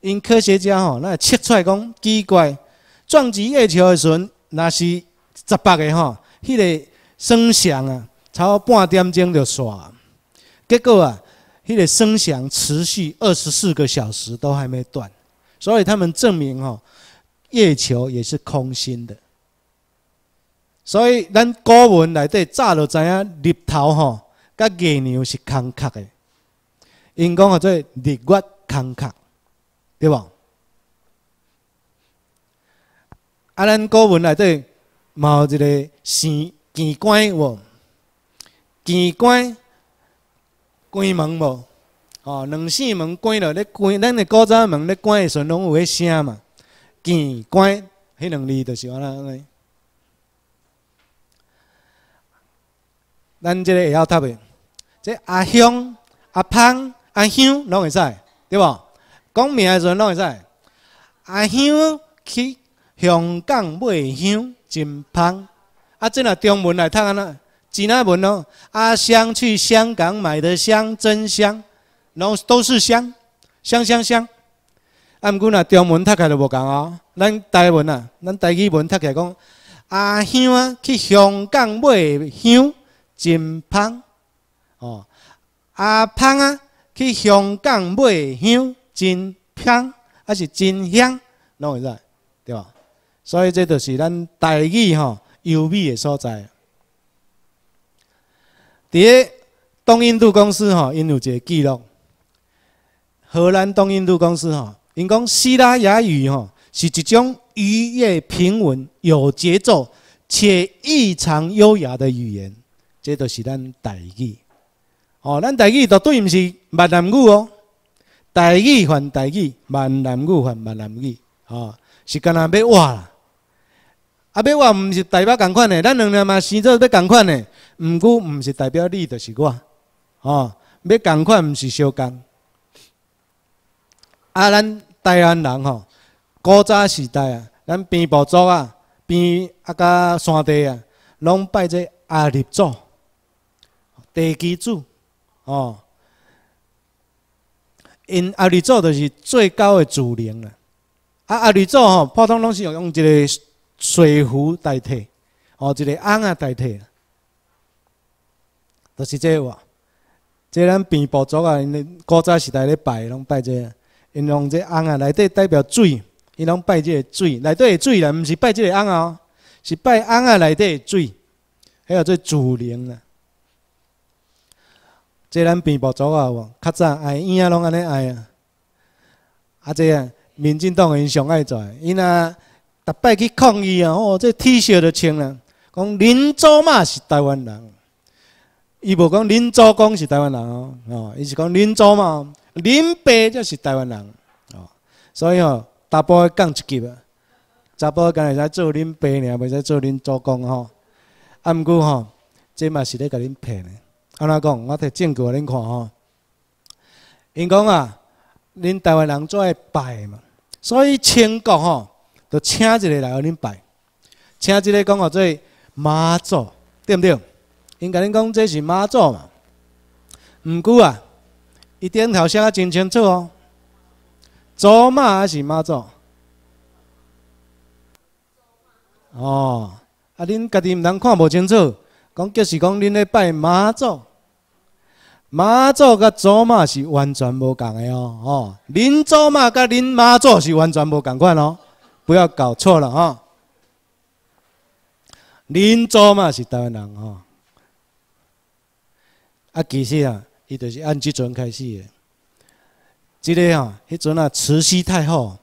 因科学家吼那测出来讲奇怪，撞击月球的时阵，那是十八个吼，迄个声响啊，超半点钟就煞，结果啊。迄个声响持续二十四个小时都还没断，所以他们证明哦，月球也是空心的。所以咱古文内底早就知影，日头吼甲月亮是空壳的，因讲叫做日月空壳，对不？啊，咱古文内底有一个线镜观，无镜观。关门无，哦，两扇门关了，咧关，咱的古早门咧关的时，阵，拢有迄声嘛，见关，迄两字就是安尼。安尼咱即个会晓读的，即阿香、阿芳、阿香拢会使，对无？讲名的时阵拢会使，阿香去香港买香真芳，啊，即若中文来读安尼。只那文哦，阿香去香港买的香真香，拢都是香香香香。毋过若中文读起来都无共哦，咱台文啊，咱台语文读起来讲阿香啊去香港买的香真香哦，阿芳啊去香港买的香真香，还是真香，拢会来对吧？所以这就是咱台语吼优美的所在。伫个东印度公司吼，因有一个记录。荷兰东印度公司吼，因讲希腊雅语吼是一种愉悦、平稳、有节奏且异常优雅的语言。这都是咱台语。哦，咱台语都对毋是闽南语哦。台语还台语，闽南语还闽南语，哦，是干那要话啊！要我毋是代表共款的，咱两个嘛生做要共款的，毋过毋是代表你，就是我，吼！要共款毋是相共。啊，咱台湾人吼，古早时代啊，咱边部组啊，边啊甲山地啊，拢拜做阿里祖、地基祖，哦。因阿里祖就是最高的主灵啊。啊！阿里祖吼，普通拢是用一个。水壶代替，哦，一个翁啊代替，就是这话。这咱平埔族啊，古早时代咧拜，拢拜这，因用这翁啊内底代表水，因拢拜这水，内底的水啦，毋是拜这翁哦，是拜翁啊内底的水，还有做主灵啦。这咱平埔族啊，哇，较早爱婴仔拢安尼爱啊，啊这啊，民进党因上爱在，因啊。逐摆去抗议啊！哦，这 T 恤都穿了，讲林州嘛是台湾人，伊无讲林州公是台湾人哦，哦，伊是讲林州嘛，林北才是台湾人哦。所以哦，达波讲一级啊，查甫敢会使做林北呢，袂使做林州公哦。啊，毋过哦，这嘛是咧甲恁骗的。安怎讲？我摕证据互恁看哦。因讲啊，恁台湾人最爱拜嘛，所以清国哦。就请一个来给恁拜，请一个讲叫做妈祖，对不对？应该恁讲这是妈祖嘛？毋过啊，伊顶头写啊真清楚哦，祖妈还是妈祖？哦，啊恁家己毋通看无清楚，讲就是讲恁咧拜妈祖，妈祖佮祖妈是完全无共的哦。哦，恁祖妈佮恁妈祖是完全无共款哦。不要搞错了啊！林州嘛是台湾人哦，啊，其实啊，伊就是按即阵开始的。即个啊，迄阵啊，慈禧太后，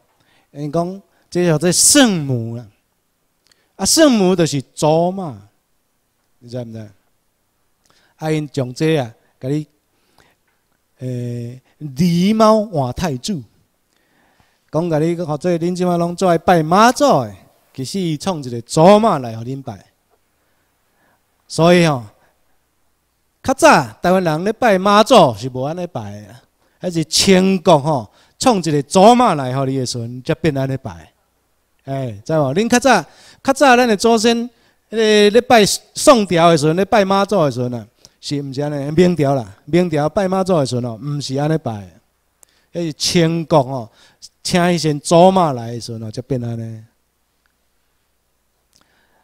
因讲即叫做圣母啊，啊，圣母就是祖嘛，你知毋知？啊，因从这啊，给你诶狸猫换太子。讲甲你，或做恁即马拢做拜妈祖的，其实伊创一个祖妈来互恁拜。所以吼，较早台湾人咧拜妈祖是无安尼拜的，还是清国吼创一个祖妈来互你的时阵才变安尼拜。哎，知无？恁较早、较早咱的祖先，迄个咧拜宋朝的时阵咧拜妈祖的时阵啊，是毋是安尼？明朝啦，明朝拜妈祖的时阵哦，毋是安尼拜，迄是清国吼。请伊先祖嘛来时阵哦，就变安尼，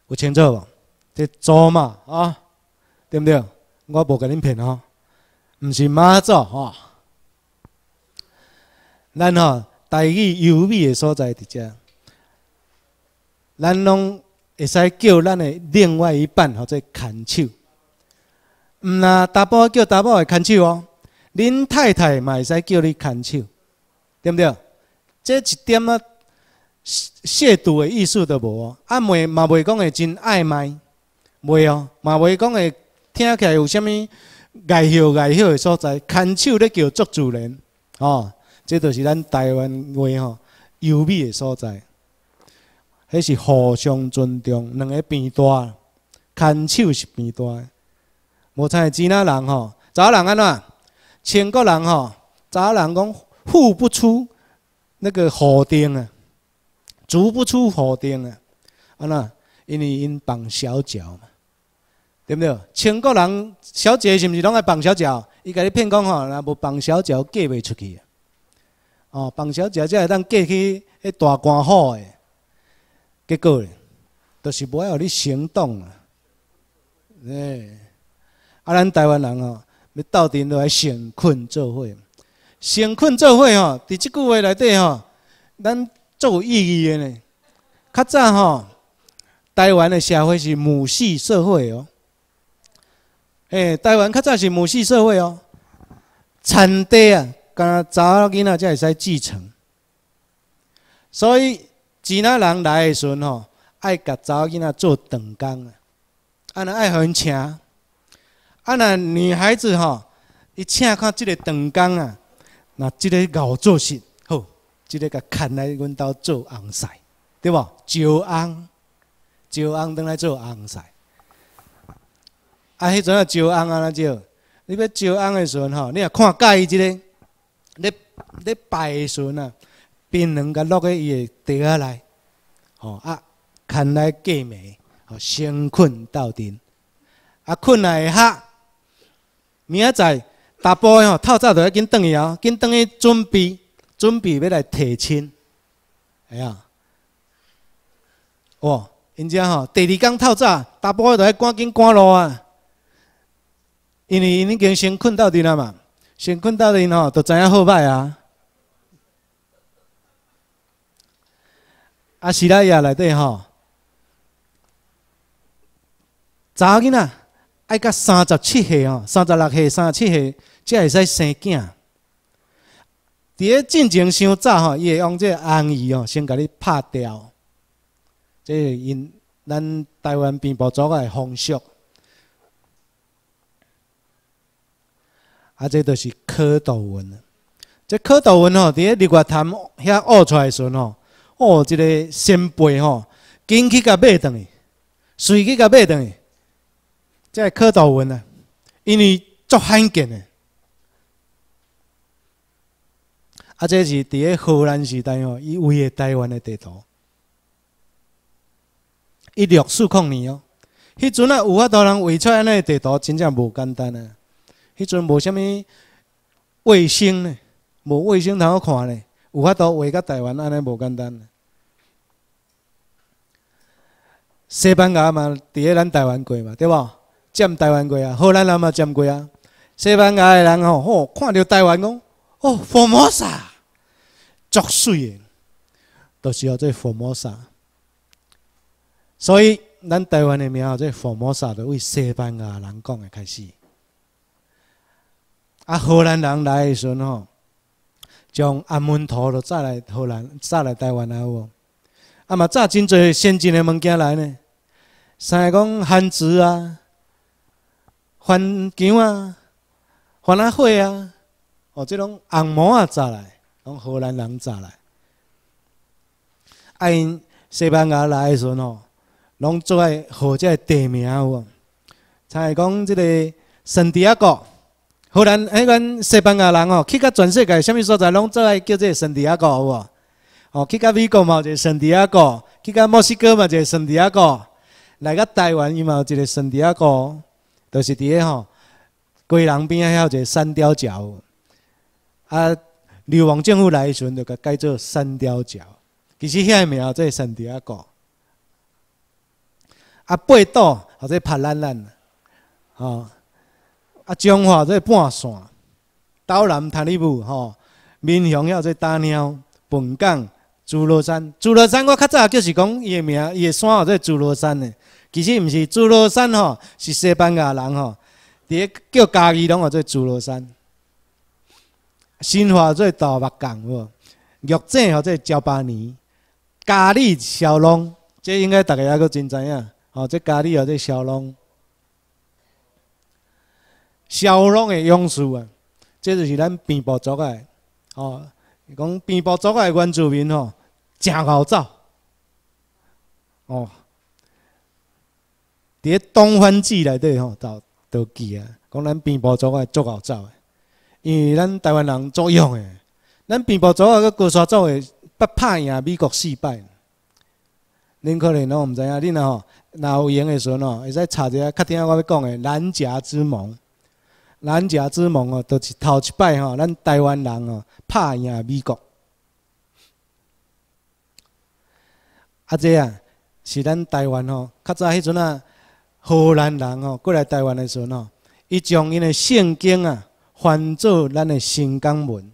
有清楚无？伫祖嘛啊，对不对？我无甲恁骗吼，毋是妈祖吼。咱吼待遇优美的所在伫遮，咱拢会使叫咱的另外一半或者牵手。毋呐，达波叫达波来牵手哦，恁太太嘛会使叫你牵手，对不对？即一点仔亵渎的意思都无，啊，也袂嘛袂讲会真暧昧，袂哦，嘛袂讲会听起来有啥物外向外向的所在，牵手咧叫做主人，哦，即就是咱台湾话吼，优美的所在，迄是互相尊重，两个平大，牵手是变大无像以前那人吼，查人安怎，千国人吼，查人讲富不出。那个火钉啊，出不出火钉啊？啊那，因为因绑小脚嘛，对不对？中国人小姐是毋是拢爱绑小脚？伊甲你骗讲吼，若无绑小脚，嫁袂出去。哦，绑小脚才会当嫁去迄大官府的。结果呢，就是无爱互你行动啊。诶，啊咱台湾人哦，要斗阵都来成群做伙。成群做伙吼，伫即句话内底吼，咱最有意义的呢。较早吼，台湾的社会是母系社会哦。诶，台湾较早是母系社会哦，产地啊，甲查囡仔才会使继承。所以，几呐人来的时吼，爱甲查囡仔做长工啊。啊，人爱横请。啊，那女孩子吼，伊请看即个长工啊。那即个熬做神好，即个甲牵来阮兜做红菜，对无？招红，招红倒来做红菜。啊，迄阵啊招红安怎做？你要招红的时阵吼，你若看介伊即个，你你拜的时阵啊，槟榔甲落去伊的底下来，吼啊，牵来过梅，吼，先困到阵啊困来下，明仔载。达波吼，透早就要紧转去啊，紧转去准备，准备要来提亲，哎呀，哦，因遮吼，第二天透早，达著要赶紧赶路啊，因为因已经先困到阵啊嘛，先困到阵吼，就知影好歹啊。啊，西拉雅内底吼，查囡仔爱甲三十七岁吼，三十六岁，三十七岁。才会使生囝。伫咧进情伤早吼，伊会用这红逸吼先甲你拍掉。这因咱台湾兵保族个风俗。啊，这都是蝌蚪文。这蝌蚪文吼，伫咧日月潭遐学出来时阵吼，学一个先背吼，紧去甲买转去，随去甲买转去。这蝌蚪文啊，因为足罕见个。啊，这是伫在荷兰时代哦，伊画的台湾的地图，一六四零年哦，迄阵啊有法度人画出安尼的地图，真正无简单啊！迄阵无虾物卫星呢，无卫星通好看呢，有法度画个台湾安尼无简单。西班牙嘛，伫咧咱台湾过嘛，对无占台湾过啊，荷兰人嘛占过啊。西班牙的人吼，吼看到台湾讲。哦，佛摩萨，作祟的，都是要做佛摩萨。所以，咱台湾的庙做佛摩萨，都为西班牙人讲的开始。啊，荷兰人来的时候，将阿门陀都再来荷兰，再来台湾啊！有啊嘛，再真侪先进的物件来呢，像讲汉字啊、番墙啊、番阿火啊。哦，即拢红毛啊，扎来，拢荷兰人扎来。啊，因西班牙来时阵哦，拢做爱好个地名有无？才讲即个圣地亚哥，荷兰迄款西班牙人吼，去到全世界甚物所在拢做爱叫个圣地亚哥有无？哦，去到美国嘛个圣地亚哥，去到墨西哥嘛个圣地亚哥，来到台湾伊嘛一个圣地亚哥，就是伫个吼，龟人边遐一个山雕角。啊！流亡政府来时阵，就甲改做三雕脚。其实遐个名即三条国。啊，八岛或者拍兰兰，吼。啊，中华在半山，岛南塔里布吼，闽祥要在打鸟，本港、朱罗山、朱罗山，我较早就是讲伊个名，伊个山号做朱罗山的。其实毋是朱罗山吼，是西班牙人吼，伫一叫家己拢号做朱罗山。新华最大目共无，玉井吼，即招八年，咖喱小龙，即应该逐个抑阁真知影，吼、哦，即咖喱吼，即小龙，小龙的勇士啊，即就是咱平埔族的，吼、哦，讲平埔族的原住民吼，诚、哦、走，吼、哦。伫东番记内底吼，都都记啊，讲咱平埔族的足好走的，因为咱台湾人作用诶，咱平埔族啊，佮高山族诶，捌拍赢美国四摆。恁可能拢毋知影，恁吼若有闲的时阵吼，会使查一下较听我要讲的《南夹之盟》。《南夹之盟》哦，就是头一摆吼，咱台湾人哦，拍赢美国。啊，即啊，是咱台湾吼较早迄阵啊，荷兰人吼过来台湾的时阵吼，伊将因的圣经啊。翻做咱的新港文，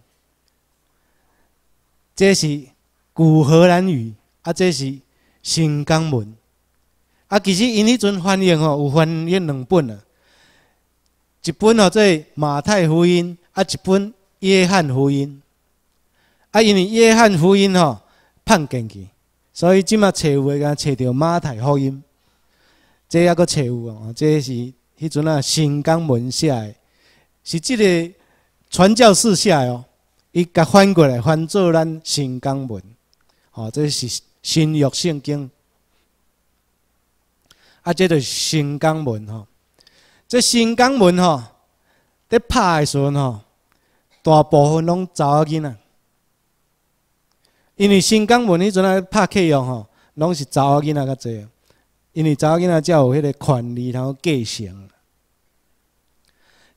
这是古荷兰语，啊，这是新港文，啊，其实因迄阵翻译吼，有翻译两本啊，一本吼，即马太福音，啊，一本约翰福音，啊，因为约翰福音吼，判进去，所以即马找有，刚找到马太福音，这还佫找有哦，这是迄阵啊新港文写个。是即个传教士写的哦，伊甲翻过来翻做咱新疆文，吼，这是新约圣经，啊，这是新疆文吼，这新疆文吼，伫拍的时阵吼，大部分拢查某囡仔，因为新疆文迄阵仔拍起用吼，拢是查某囡仔较济，因为查某囡仔才有迄个权利然后继承。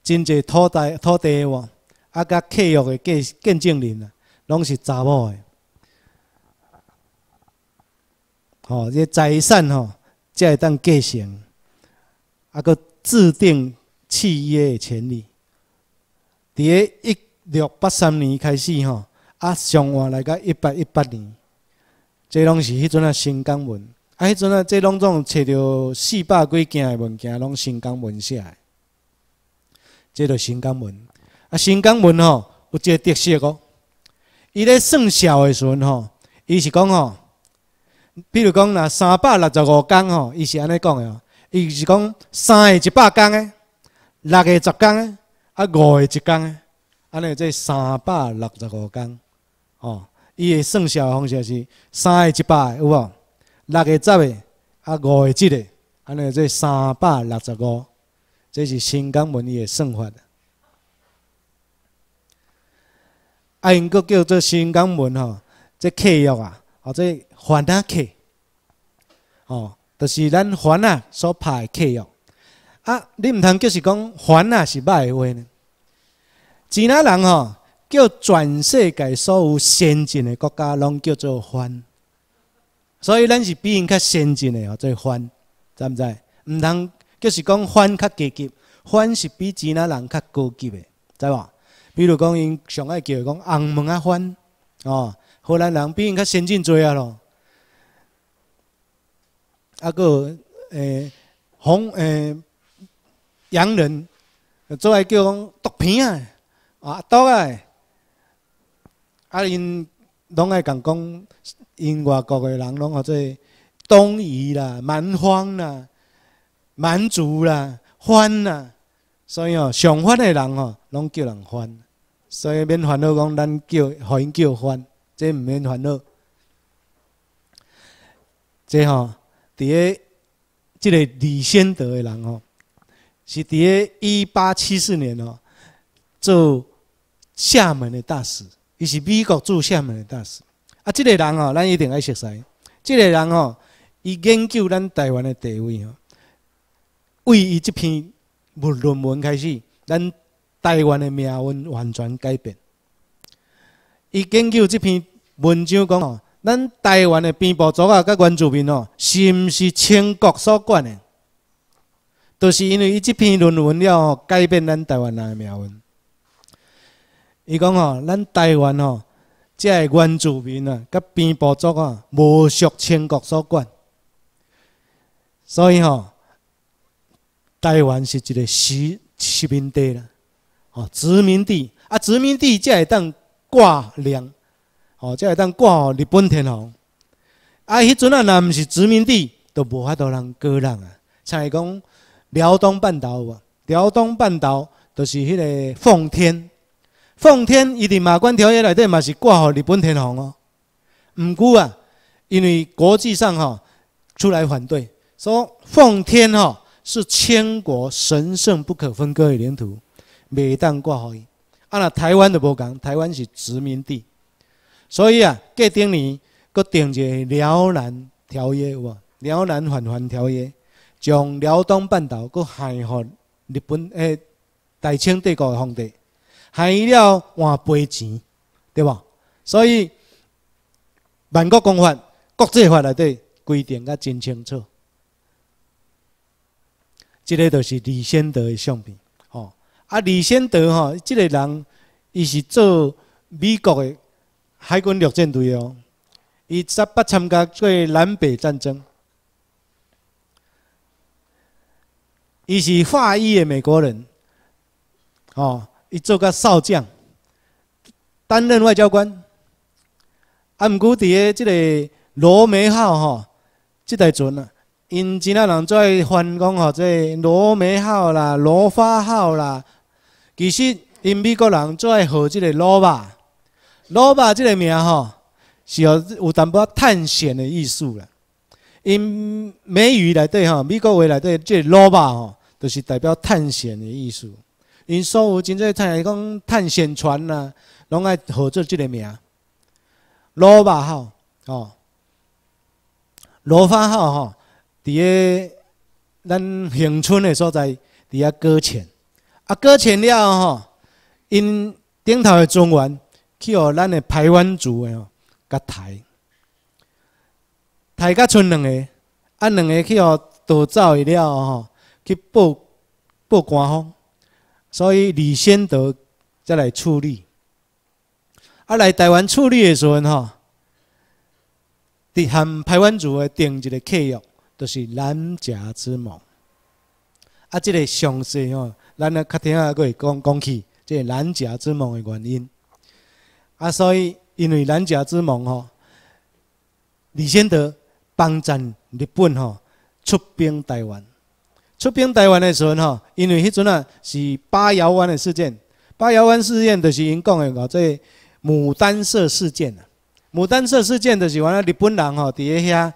真侪土地土地哇，啊！甲契约的计见证人啊，拢是查某的。吼，这财产吼，才会当继承。啊，搁制定契约的权利。伫诶一六八三年开始吼，啊，上晚来个一八一八年，这拢是迄阵啊，新疆文。啊，迄阵啊，这拢总找到四百几件的物件，拢新疆文写诶。这个《新经文》，啊，《新经文》吼，有一个特色哦。伊咧算数的时阵吼，伊是讲吼，比如讲呐，三百六十五天吼，伊是安尼讲的哦。伊是讲三月一百天的，六月十天的，啊，五月一天的，安尼这三百六十五天。哦，伊的算数的方式是三月一百有无？六月十的，啊，五月一的，安尼这三百六十五。这是新港文嘅算法，啊，因国叫做新港文吼，这客约啊，或者蕃仔客，哦，就是咱蕃啊所拍的客约。啊，你毋通就是讲蕃啊是歹话呢？其他人吼叫全世界所有先进的国家，拢叫做蕃，所以咱是比因较先进的哦，做蕃，知毋知？毋通。就是讲番较积极，番是比其他人较高级的，知无？比如讲，因上爱叫讲红毛啊番，哦，河南人比因较先进侪啊咯。啊，个诶，红诶，洋人做爱叫讲毒片啊，啊毒啊，啊因拢爱讲讲，因外国的人拢号做东夷啦，蛮荒啦。满足啦，欢啦，所以哦，上欢的人哦，拢叫人欢，所以免烦恼。讲咱叫，互因叫欢，即毋免烦恼。即吼，伫个即个李仙德的人哦，是伫个一八七四年哦，做厦门的大使，伊是美国驻厦门的大使。啊，即个人哦，咱一定要熟悉。即个人哦，伊研究咱台湾的地位哦。为伊这篇论论文开始，咱台湾的命运完全改变。伊研究这篇文章讲哦，咱台湾的边部族啊，甲原住民哦，是毋是清国所管的？就是因为伊这篇论文了哦，改变咱台湾人的命运。伊讲哦，咱台湾哦，即个原住民啊，甲边部族啊，无属清国所管，所以吼。台湾是一个殖殖民地啦，哦，殖民地啊，殖民地才会当挂梁，哦，才会当挂日本天皇。啊，迄阵啊，若毋是殖民地，都无法度人割让啊。像伊讲辽东半岛，辽东半岛就是迄个奉天，奉天伊伫马关条约内底嘛是挂互日本天皇哦。毋过啊，因为国际上吼出来反对，说奉天吼。是千国神圣不可分割的领土，每当挂号一，按了台湾的无讲，台湾是殖民地，所以啊，隔顶年佫定一个辽南条约有无？辽南返还条约，将辽东半岛佫还予日本诶大清帝国的皇帝，还要换赔钱，对吧？所以，万国公法、国际法里底规定佮真清楚。这个就是李先德的相片，哦，啊，李先德哈，这个人，伊是做美国的海军陆战队哦，伊十八参加过南北战争，伊是华裔的美国人，哦，伊做个少将，担任外交官，啊，毋过伫个即个罗梅号哦，即台船啊。因真啊人最爱翻讲吼，即罗梅号啦、罗花号啦，其实因美国人最爱号即个罗巴。罗巴即个名吼，是有淡薄探险的意思啦。因美语来对吼，美国话来对即罗巴吼，就是代表探险的意思。因所有真侪听讲探险船啦，拢爱号做即个名。罗巴号，哦，罗花号吼。伫个咱乡村的所在，伫遐搁浅，啊，搁浅了吼，因顶头的庄园去予咱的台湾族哦，甲抬，抬甲剩两个，啊，两个去予逃走了吼，去报报官方，所以李先德再来处理，啊，来台湾处理的时阵吼，伫含台湾族的定一个契约。就是南夹之梦啊！即个详细吼，咱啊，较听啊，可会讲讲起即个南夹之梦的原因啊。所以因为南夹之梦吼，李先德帮战日本吼，出兵台湾。出兵台湾的时阵吼，因为迄阵啊是八瑶湾的事件，八瑶湾事件就是因讲的讲这牡丹社事件啊。牡丹社事件就是讲日本人吼，伫遐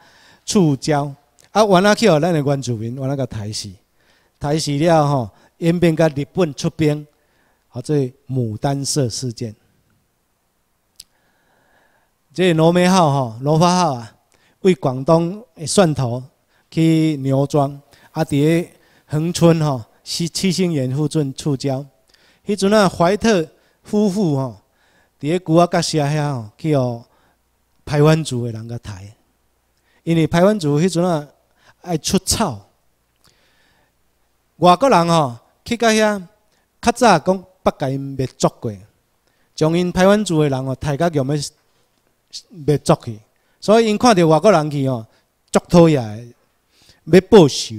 触礁。啊，完了去后，咱的原住民，我那个台死，台死了吼，援兵甲日本出兵，好做牡丹社事件。这罗美号吼，罗花号啊，为广东的汕头去牛庄，啊，伫个横村吼，七七星岩附近触礁。迄阵啊，怀特夫妇吼，伫个古阿格社遐吼，去学排湾族的人个台，因为排湾族迄阵啊。爱出草，外国人哦去到遐较早讲，北界灭族过，将因台湾住的人哦，大家叫要灭族去，所以因看到外国人去哦，作讨厌要报仇。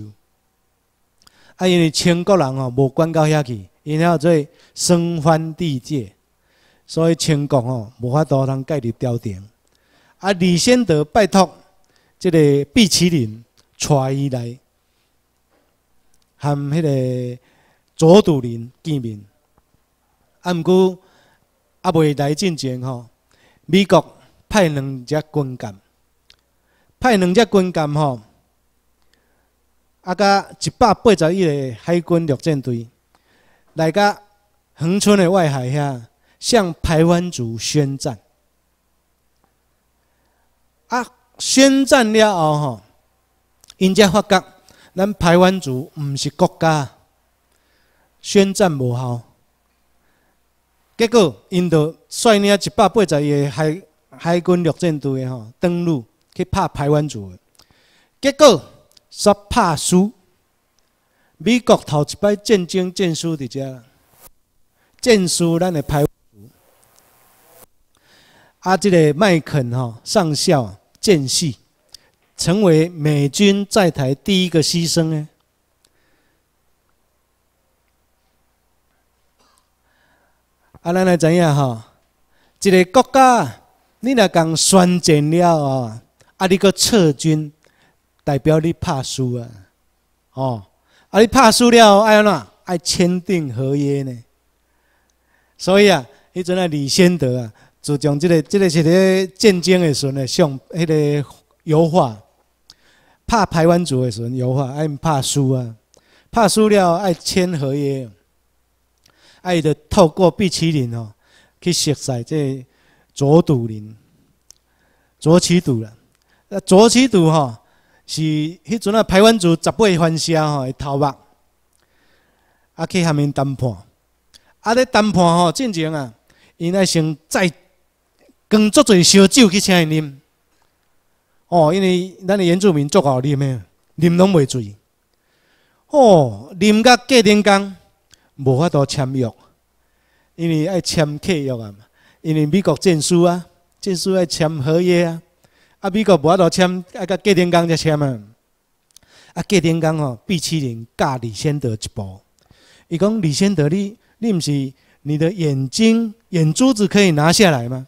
啊，因为中国人哦无管到遐去，因遐做生番地界，所以清国哦无法度通介入朝廷。啊，李先德拜托即个毕其林。带伊来，含迄个左渡人见面。啊，毋过啊，未来进前吼，美国派两只军舰，派两只军舰吼，啊，甲一百八十一个海军陆战队来甲横村的外海遐向台湾族宣战。啊，宣战了后吼！因只发觉咱台湾族不是国家，宣战无效。结果，因就率领一百八十个海海军陆战队的吼，登陆去打台湾族结果却打输。美国头一摆战争战输伫遮，战输咱的台湾族。啊，个麦肯上校见死。成为美军在台第一个牺牲呢？啊，咱来怎样哈？一个国家，你来讲宣战了啊，啊，你搁撤军，代表你怕输啊？哦，啊，你怕输了，哎呀呐，爱签订合约呢。所以啊，迄阵啊，李先德啊，就将这个、这个是咧战争的时呢，像迄个油画。怕台湾族的时神有话，爱怕输啊，怕输了爱签合约，爱的透过碧起林哦去涉在这左赌林，左起赌了，那左起赌吼是迄阵啊台湾族十八番销吼的头目，啊去下面谈判，啊咧谈判吼进前啊，因爱先再更足侪烧酒去请伊啉。哦，因为咱的原住民足够啉，啉拢袂醉。哦，啉甲过丁工，无法度签约，因为爱签契约啊嘛，因为美国证书啊，证书爱签合约啊，啊美国无法度签，啊甲过丁工才签啊。啊葛丁刚哦，B 七零教李先德一步。伊讲李先德你，你毋是你的眼睛眼珠子可以拿下来吗？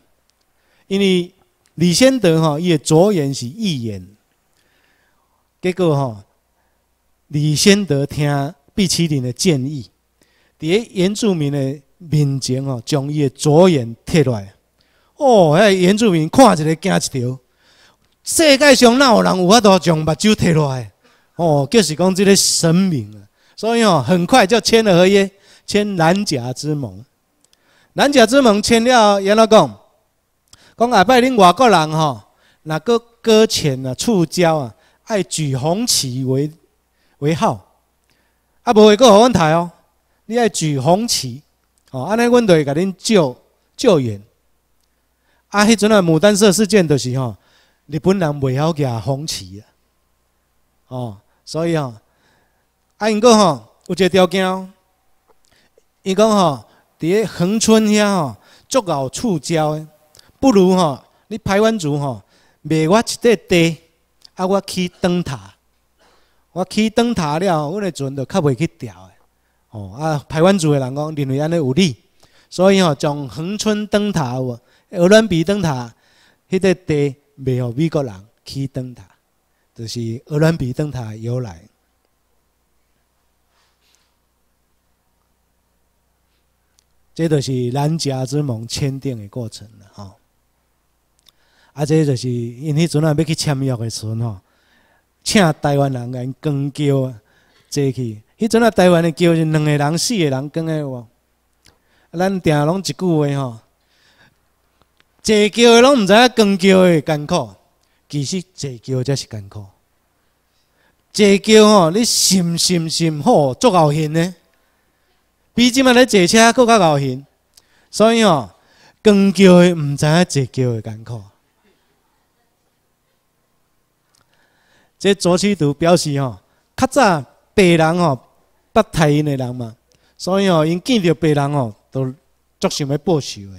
因为。李先德哈伊个左眼是右眼，结果哈李先德听毕奇林的建议，伫个原住民的面前哦，将伊个左眼摕落来。哦，迄个原住民看一个惊一条，世界上哪有人有法度将目睭摕落来？哦，就是讲即个神明啊。所以哦，很快就签了合约，签南岬之盟。南岬之盟签了，杨老讲。讲下摆恁外国人吼，若搁搁钱啊，触礁啊，爱举红旗为为号啊，无会个台湾台哦，你爱举红旗哦，安尼阮会甲恁救救援。啊，迄阵啊，牡丹社事件就是吼，日本人袂晓举红旗啊，哦，所以吼啊，因个吼有一个条件，哦，伊讲吼伫咧恒春遐吼，足好触礁。不如吼，你排湾族吼卖我一块地，啊，我起灯塔。我起灯塔了，我的船就较袂去掉诶。哦啊，排湾族的人讲认为安尼有利，所以吼，从恒春灯塔、俄罗比灯塔迄块地卖予美国人起灯塔，就是俄罗比灯塔的由来。这就是南夹之盟签订的过程了，吼。啊，即就是因迄阵啊要去签约的时阵吼，请台湾人来扛轿啊，坐去。迄阵啊，台湾的轿是两个人、四个人扛的有无？咱定拢一句话吼，坐轿的拢毋知影扛轿的艰苦，其实坐轿才是艰苦。坐轿吼，你心心心好，足够闲呢，比即嘛咧坐车搁较敖闲。所以吼，扛轿的毋知影坐轿的艰苦。这左起图表示哦，较早白人哦，不泰因的人嘛，所以哦，因见到白人哦，都足想要报仇的。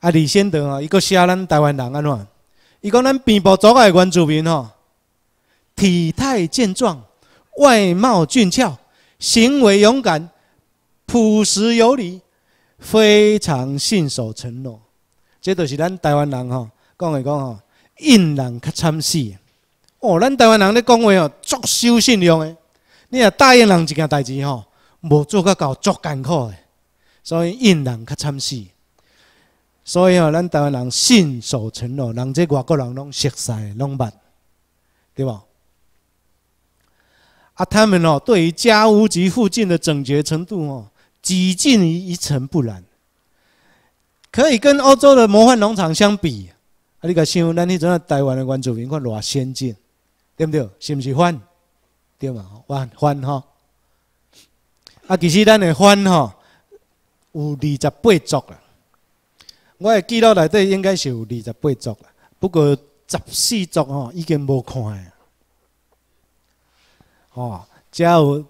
啊，李先德啊，伊个写咱台湾人安怎？伊讲咱边部族个原住民哦，体态健壮，外貌俊俏，行为勇敢，朴实有礼，非常信守承诺。这都是咱台湾人哦，讲的讲哦。印人较惨死。哦，咱台湾人咧讲话哦，足受信用的。你若答应人一件代志吼，无做个到，足艰苦的。所以印人较惨死。所以吼，咱台湾人信守承诺，人即外国人拢熟悉，拢捌，对无？啊，他们哦，对于家屋及附近的整洁程度哦，几近于一尘不染，可以跟欧洲的魔幻农场相比。啊！你甲想，咱迄阵啊，台湾的原住民看偌先进，对毋对？是毋是反？对嘛？反反吼。啊，其实咱的番吼有二十八族啦。我的记录内底应该是有二十八族啦，不过十四族吼已经无看啊。哦，遮有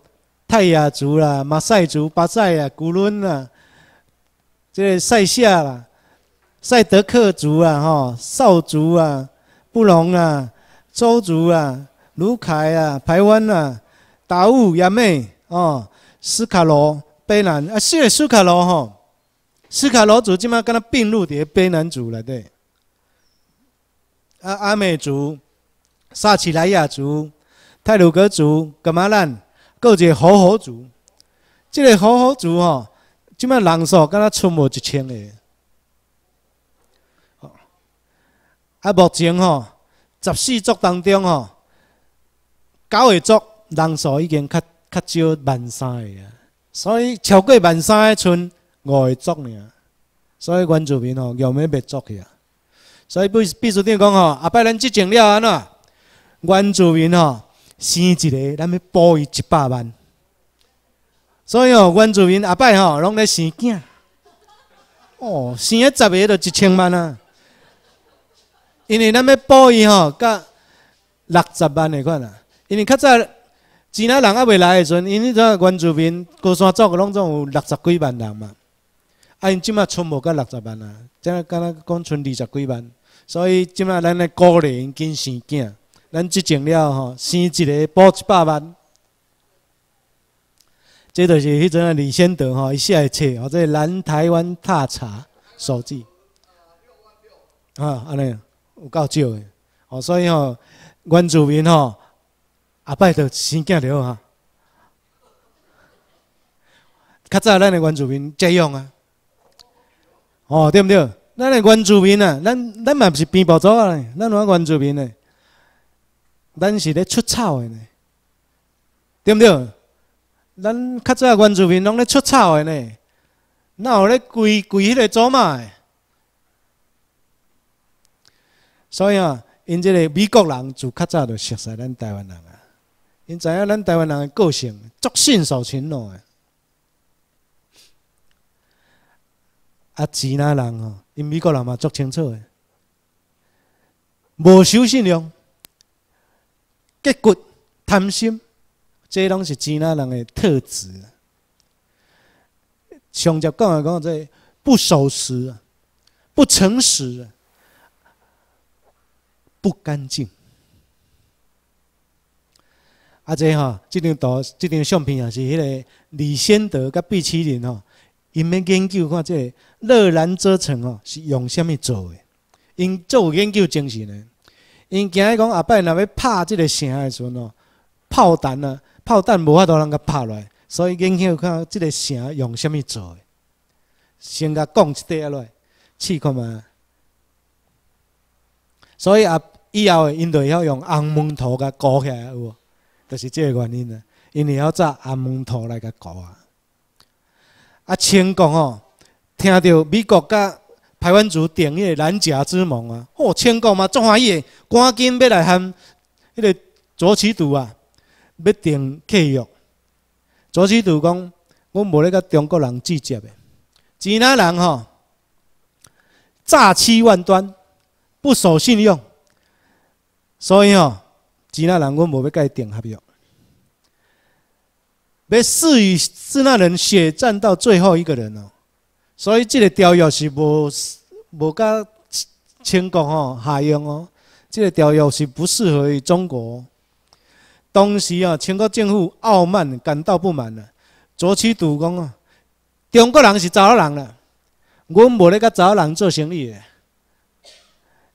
泰雅族啦、马赛族、巴赛啊、古伦啊，即塞夏啦。赛德克族啊，哈，少族啊，布隆啊，周族啊，卢凯啊，台湾啊，达悟亚妹哦，斯卡罗卑南啊，是啊，斯卡罗哈，斯卡罗族今麦跟他并入的卑南族了的。啊，阿美族、萨奇莱亚族、泰鲁格族、噶马兰，搁一个猴猴族，这个猴猴族哦，今麦人数跟他差无一千个。啊，目前吼十四族当中吼，九个族人数已经较较少万三个啊，所以超过万三的剩五个族呢。所以原住民吼有没灭族去啊？所以秘书长讲吼，后摆咱执政了安怎？原住民吼生一个，咱要补伊一百万。所以吼原住民后摆吼拢咧生囝。哦，生一十个就一千万啊！因为咱要补伊吼，甲六十万的款啊。因为较早钱啊人还未来的时阵，因迄种原住民高山族的拢总有六十几万人嘛。啊，因即满存无甲六十万啊，只敢讲剩二十几万。所以即满咱的高龄跟生囝，咱即种了吼，生一个补一百万。这就是迄种李先德吼，伊写的册，或者南台湾踏查数字。啊，啊，安尼。有够少的，哦，所以吼，原住民吼，阿摆着生囝了好啊。较早咱的原住民怎样啊？哦，对毋对？咱的原住民啊，咱咱嘛毋是平埔族啊，咱拢原住民呢？咱是咧出草的呢，对毋对？咱较早原住民拢咧出草的呢，哪有咧规规迄个祖嘛的？所以啊，因这个美国人就较早就熟悉咱台湾人啊，因知影咱台湾人的个性，足信守承诺的，啊，纸那人哦，因美国人嘛足清楚的，无守信用、结骨贪心，这拢是纸那人的特质。像集讲来讲这不守时、不诚实。不干净。这这张图、这张相片是迄个李先德甲毕林吼，们研究看这热兰遮城哦是用什做的？因做研究呢，因讲若要拍个城的时阵哦，炮弹啊，炮弹无法度拍落，所以研究看个城用什做的，先甲讲一来，试看嘛。所以以后，因得要用阿蒙土来裹起来，就是这个原因啊！因为要扎红蒙土来个搞啊。啊，清国哦，听到美国甲台湾族订迄个南夹之盟啊，哦，清国嘛，足欢喜，赶紧要来喊，迄个左起度啊，要定契约。左起度讲，我无咧甲中国人计较的，其他人吼，诈欺万端，不守信用。所以哦，智纳人，我无要甲伊订合约，要誓与智纳人血战到最后一个人哦。所以这个条约是无无甲清国吼合用哦。这个条约是不适合于中国。当时哦，清国政府傲慢，感到不满了，左起赌讲啊，中国人是查某人了，阮无咧甲查某人做生意诶。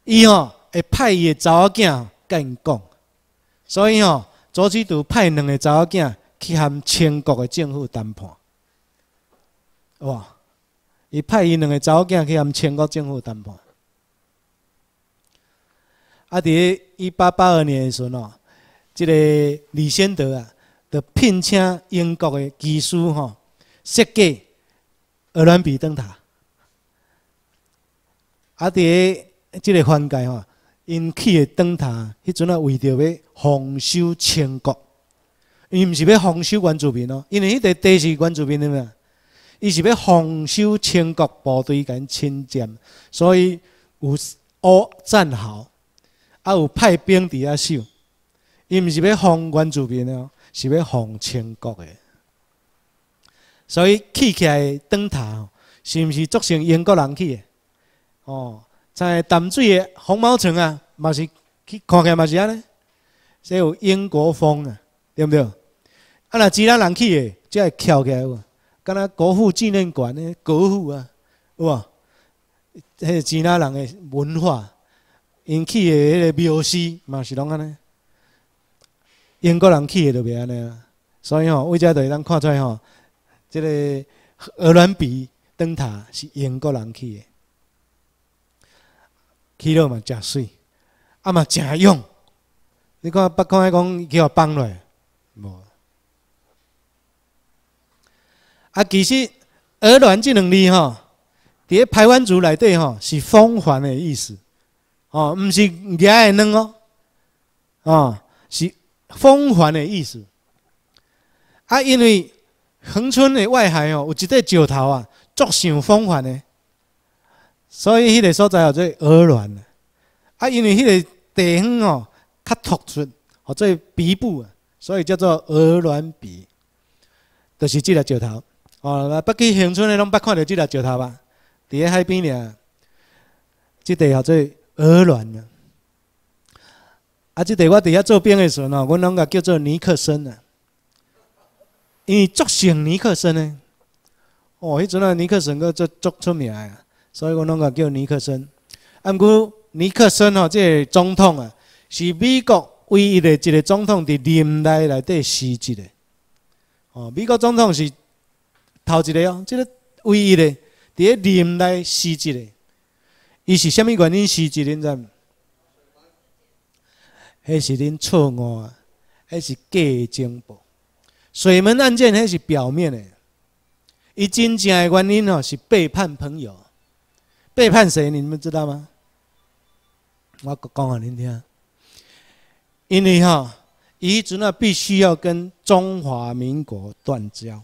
伊哦会派伊个杂仔囝。讲，所以吼，左主督派两个查某囝去含全国的政府谈判，好无？伊派伊两个查某囝去含全国政府谈判。啊！伫一八八二年时哦，这个李先德啊，就聘请英国的技师吼，设计鹅兰比灯塔。伫诶这个环节吼。因起的灯塔，迄阵啊为着要防守清国，伊毋是要防守原住民哦，因为迄块地是原住民的嘛，伊是要防守清国部队伊侵占，所以有乌战壕，啊有派兵伫遐守，伊毋是要防原住民哦，是要防清国的，所以起起来灯塔是毋是造成英国人起的，哦。在淡水的红毛城啊，嘛是去看起嘛是安尼，所以有英国风啊，对不对？啊，若其他人去的，只会翘起来，有无？敢那国父纪念馆呢？国父啊，有无？迄个其他人的文化，因去的迄个庙戏嘛是拢安尼，英国人去的就袂安尼，所以吼，为遮就是咱看出来吼，即个鹅卵鼻灯塔是英国人去的。起落嘛，真水，啊嘛真用。你看，北看的讲叫互放落，无。啊，其实“鹅卵”这两字吼，在台湾族内底吼是风环的意思，哦，毋是鹅的卵哦，啊，是风环的意思。啊，因为恒春的外海哦，有一块石头啊，足像风环的。所以迄个所在叫做鹅卵啊，啊，因为迄个地夯哦较突出，号做鼻部啊，所以叫做鹅卵鼻，就是即个石头。哦，来北京乡村的拢捌看到即个石头吧？伫喺海边尔，即块叫做鹅卵啊。啊，即块我伫遐做兵的时阵哦，阮拢个叫做尼克森啊，因为著姓尼克森呢。哦，迄阵啊尼克森个做做出名啊。所以我拢个叫尼克森，毋过尼克森吼，即个总统啊，是美国唯一的一个总统伫林内内底辞职的。哦，美国总统是头一个哦，即个唯一的伫个林内辞职的。伊是虾物原因辞职的？知毋？迄是恁错误啊，迄是假情报。水门案件迄是表面的，伊真正的原因哦是背叛朋友。背叛谁？你们知道吗？我讲给您听。因为哈，移职呢必须要跟中华民国断交，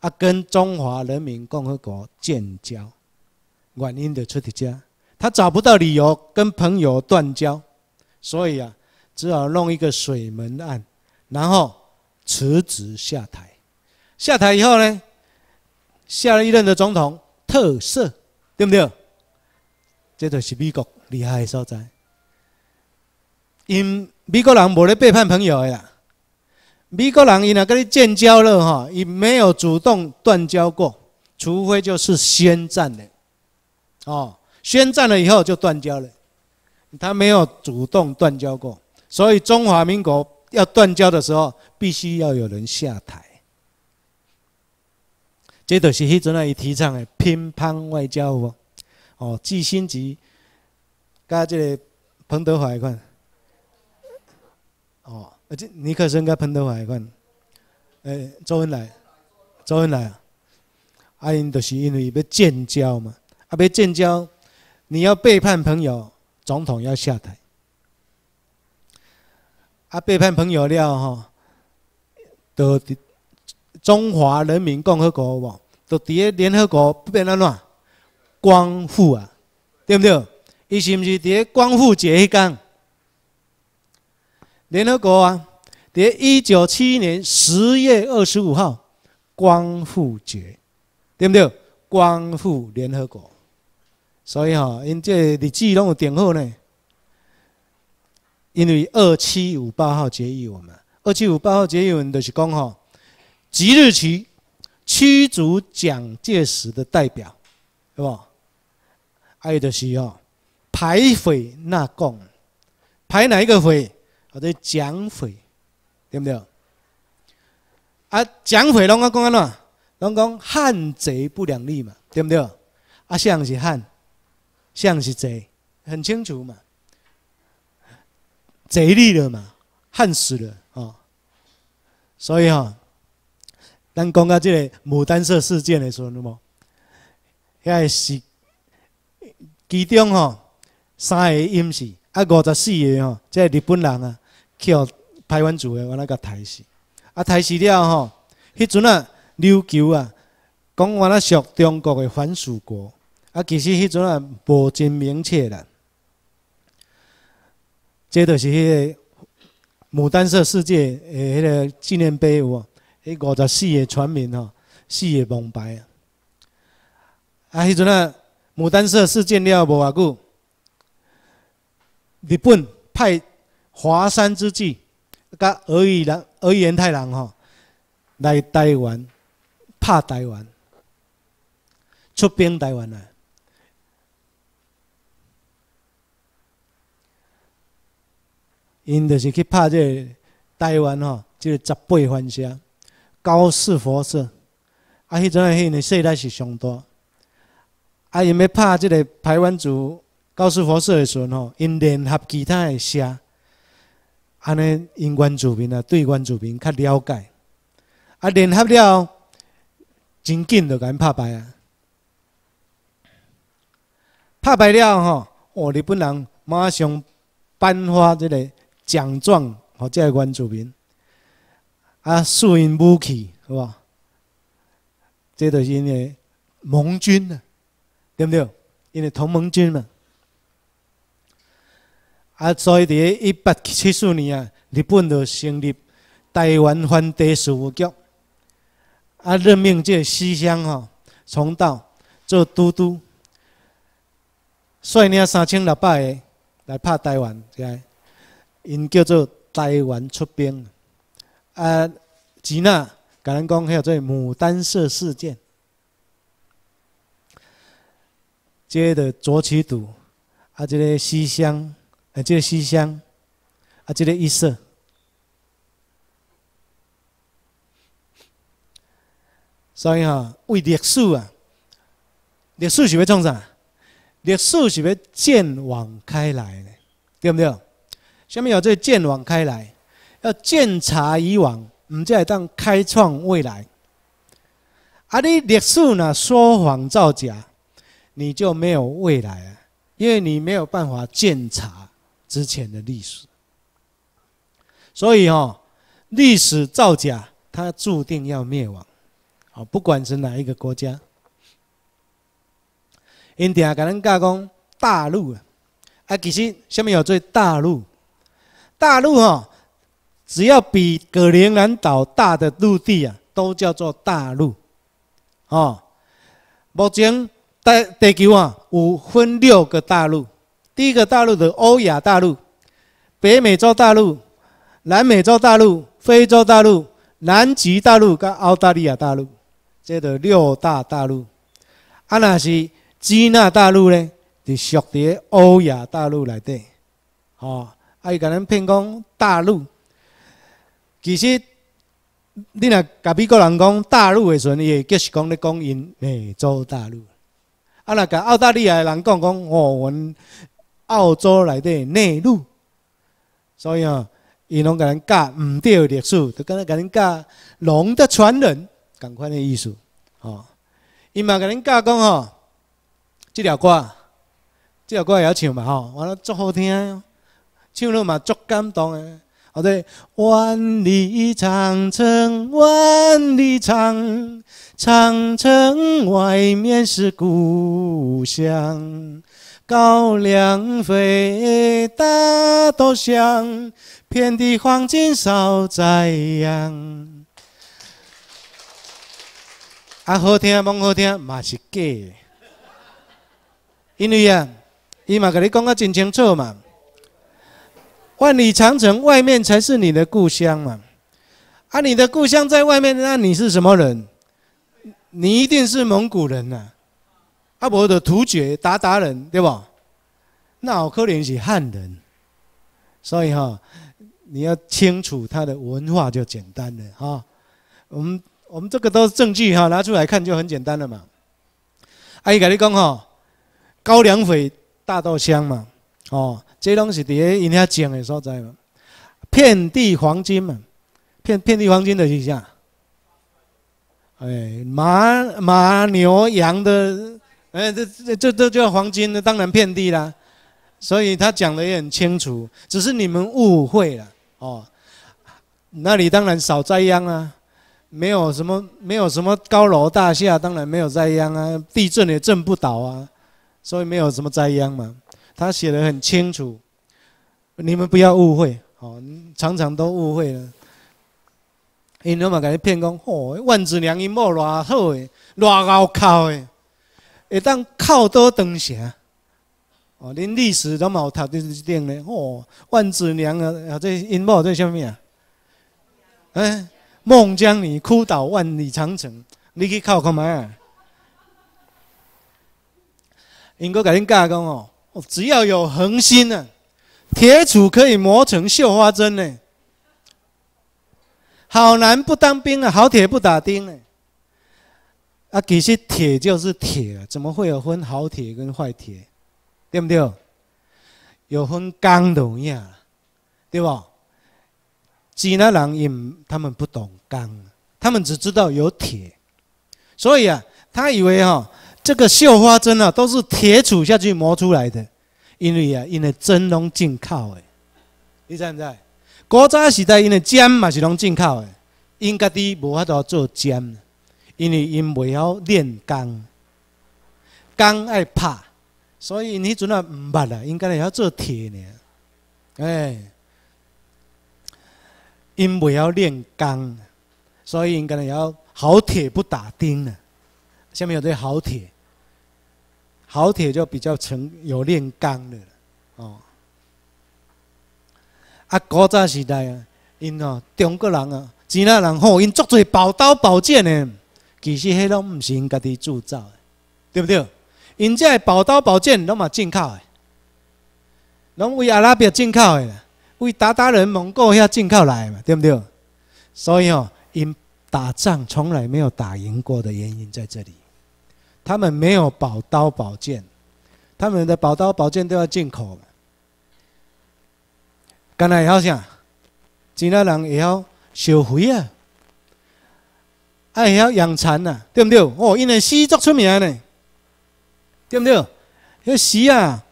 啊，跟中华人民共和国建交，原因的出的家，他找不到理由跟朋友断交，所以啊，只好弄一个水门案，然后辞职下台。下台以后呢，下了一任的总统特赦。对不对？这就是美国厉害的所在。因美国人无咧背叛朋友的呀，美国人因啊跟你建交了哈，伊没有主动断交过，除非就是宣战了。哦，宣战了以后就断交了，他没有主动断交过。所以中华民国要断交的时候，必须要有人下台。这就是迄阵啊，伊提倡的乒乓外交有无？哦，基辛格加这个彭德怀款，哦，啊，即尼克松加彭德怀款，诶，周恩来，周恩来啊，啊，因都是因为要建交嘛，啊，要建交，你要背叛朋友，总统要下台，啊，背叛朋友了吼，都。中华人民共和国哦，都伫咧联合国变哪乱？光复啊，对不对？伊是唔是伫咧光复节一讲？联合国啊，伫一九七一年十月二十五号光复节，对毋对？光复联合国，所以哈，因这日子拢有定好呢。因为二七五八号决议，我们二七五八号决议，人就是讲哈。即日起，驱逐蒋介石的代表，是还爱德是哦，排匪纳贡，排哪一个匪？或者蒋匪，对不对？啊，蒋匪拢个讲怎？拢讲汉贼不两立嘛，对不对？啊，像是汉，像是贼，很清楚嘛。贼立了嘛，汉死了啊，所以哦。咱讲到即个牡丹社事件的时阵，迄遐是其中吼三个英士，啊，五十四个吼，即个日本人啊，去台湾住的，原来个杀死，啊，杀死了吼，迄阵啊，琉球啊，讲原来属中国的藩属国，啊，其实迄阵啊，无真明确啦。即就是迄个牡丹社世界诶，迄个纪念碑，有无？迄五十四个全民吼，四个蒙白。啊，迄阵啊，牡丹社事件了无偌久，日本派华山之计，甲儿人、俄儿玉太郎吼，来台湾，拍台湾，出兵台湾啊！因就是去拍这台湾吼，个十八番社。高士佛师，啊，迄种诶，迄个世代是上多。啊，因要拍即个台湾组高士佛师的时阵吼，因联合其他的社，安尼因原住民啊，对原住民较了解，啊，联合了真紧就甲因拍败啊。拍败了吼，哦，日本人马上颁发即个奖状给即个原住民。啊，苏联武器是吧？这都是因为盟军呢，对不对？因为同盟军嘛。啊，所以伫个一八七四年啊，日本就成立台湾蕃地事务局，啊，任命这西乡哈重道做都督，率领三千六百来来拍台湾，是啊，因叫做台湾出兵。啊，吉娜橄榄工还有这牡丹社事件，接着浊起赌，啊，这个西乡，啊，这个西乡，啊，这个一社，所以吼，为历史啊，历史是要创啥？历史是要剑网开来的，对不对？下面有这剑网开来。要鉴查以往，唔则会当开创未来。啊！你历史呢说谎造假，你就没有未来啊，因为你没有办法鉴查之前的历史。所以哦，历史造假，它注定要灭亡。好，不管是哪一个国家。因嗲可能讲大陆啊，啊，其实下面有做大陆，大陆哦。只要比格陵兰岛大的陆地啊，都叫做大陆。哦，目前地地球啊，有分六个大陆。第一个大陆的欧亚大陆、北美洲大陆、南美洲大陆、非洲大陆、南极大陆、跟澳大利亚大陆，即个六大大陆。啊，那是基纳大陆咧，就属于欧亚大陆内底。哦，爱甲人骗讲大陆。其实，你若甲美国人讲大陆的时阵，会继续讲在讲因美洲大陆。啊，若甲澳大利亚的人讲讲，哦，阮澳洲内的内陆。所以吼，伊拢甲恁教毋对历史，就敢若甲恁教龙的传人，赶快的艺术。哦，伊嘛甲恁教讲吼，即条歌，即条歌晓唱嘛吼，完了足好听，唱了嘛足感动的。哦，对，万里长城万里长，长城外面是故乡，高粱肥，大豆香，遍地黄金少灾殃啊，好听，不好听，嘛是假，的。因为呀，伊嘛甲你讲得真清楚嘛。万里长城外面才是你的故乡嘛，啊，你的故乡在外面，那你是什么人？你一定是蒙古人呐，阿伯的突厥、鞑靼人，对吧？那我可怜，是汉人。所以哈，你要清楚他的文化就简单了哈。我们我们这个都是证据哈，拿出来看就很简单了嘛。阿姨跟你讲哈，高粱肥，大豆香嘛，哦。这东西在人家讲的所在嘛，遍地黄金嘛，遍遍地黄金的形象。哎，马马牛羊的，哎，这这这这叫黄金的，当然遍地啦。所以他讲的也很清楚，只是你们误会了哦。那里当然少灾殃啊，没有什么没有什么高楼大厦，当然没有灾殃啊。地震也震不倒啊，所以没有什么灾殃嘛。他写的很清楚，你们不要误会，哦，常常都误会了。因嘛骗哦，万紫良樱木偌好诶，偌拗口诶，会当靠多长些？哦，恁历史都有读得一点咧，哦，万紫良啊，啊，这樱木这叫咩啊？哎，孟姜女哭倒万里长城，你去靠靠嘛？因哥甲恁讲哦。只要有恒心呢，铁杵可以磨成绣花针呢。好男不当兵啊，好铁不打钉呢。啊，其实铁就是铁，怎么会有分好铁跟坏铁？对不对？有分钢的呀，对吧？几那人也他们不懂钢，他们只知道有铁，所以啊，他以为哈。这个绣花针啊，都是铁杵下去磨出来的，因为啊，因为针拢进口的，你知不知？国家时代，因为尖嘛是拢进口的，因家己无法度做尖，因为因袂晓炼钢，钢爱怕，所以你准啊毋捌啦，应该要做铁呢，哎，因袂晓炼钢，所以应该要好铁不打钉呢，下面有对好铁。好铁就比较成有炼钢的，哦。啊，古早时代啊，因哦中国人啊，其他人口因足侪宝刀宝剑呢，其实迄拢毋是因家己铸造，的，对不对？因这宝刀宝剑拢嘛进口的，拢为阿拉伯进口的，为鞑靼人、蒙古遐进口来的嘛，对不对？所以哦，因打仗从来没有打赢过的原因在这里。他们没有宝刀宝剑，他们的宝刀宝剑都要进口。干呐也要啥？吉纳人也要烧肥啊，爱晓养蚕呐，对不对？哦，因为丝绸出名呢，对不对？迄丝啊，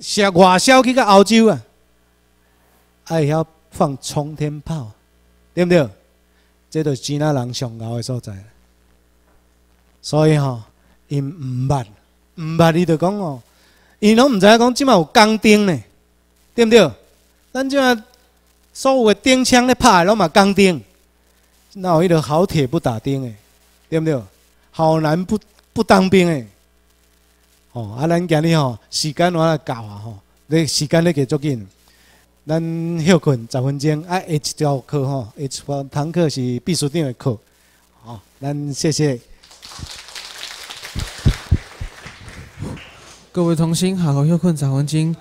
销外销去到澳洲啊，爱晓放冲天炮，对不对？这都是吉纳人上高的所在，所以哈。因毋捌，毋捌伊就讲哦，因拢毋知影讲即嘛有钢钉呢，对毋对？咱即嘛所有的钉枪咧拍，拢嘛钢钉，那迄条好铁不打钉诶，对毋对？好男不不当兵诶。哦，啊，咱今日吼时间话教啊吼，你时间咧给足紧，咱休困十分钟，啊，下一条课吼，下堂课是秘书长的课，哦，咱谢谢。各位童星，好好休困，早黄金。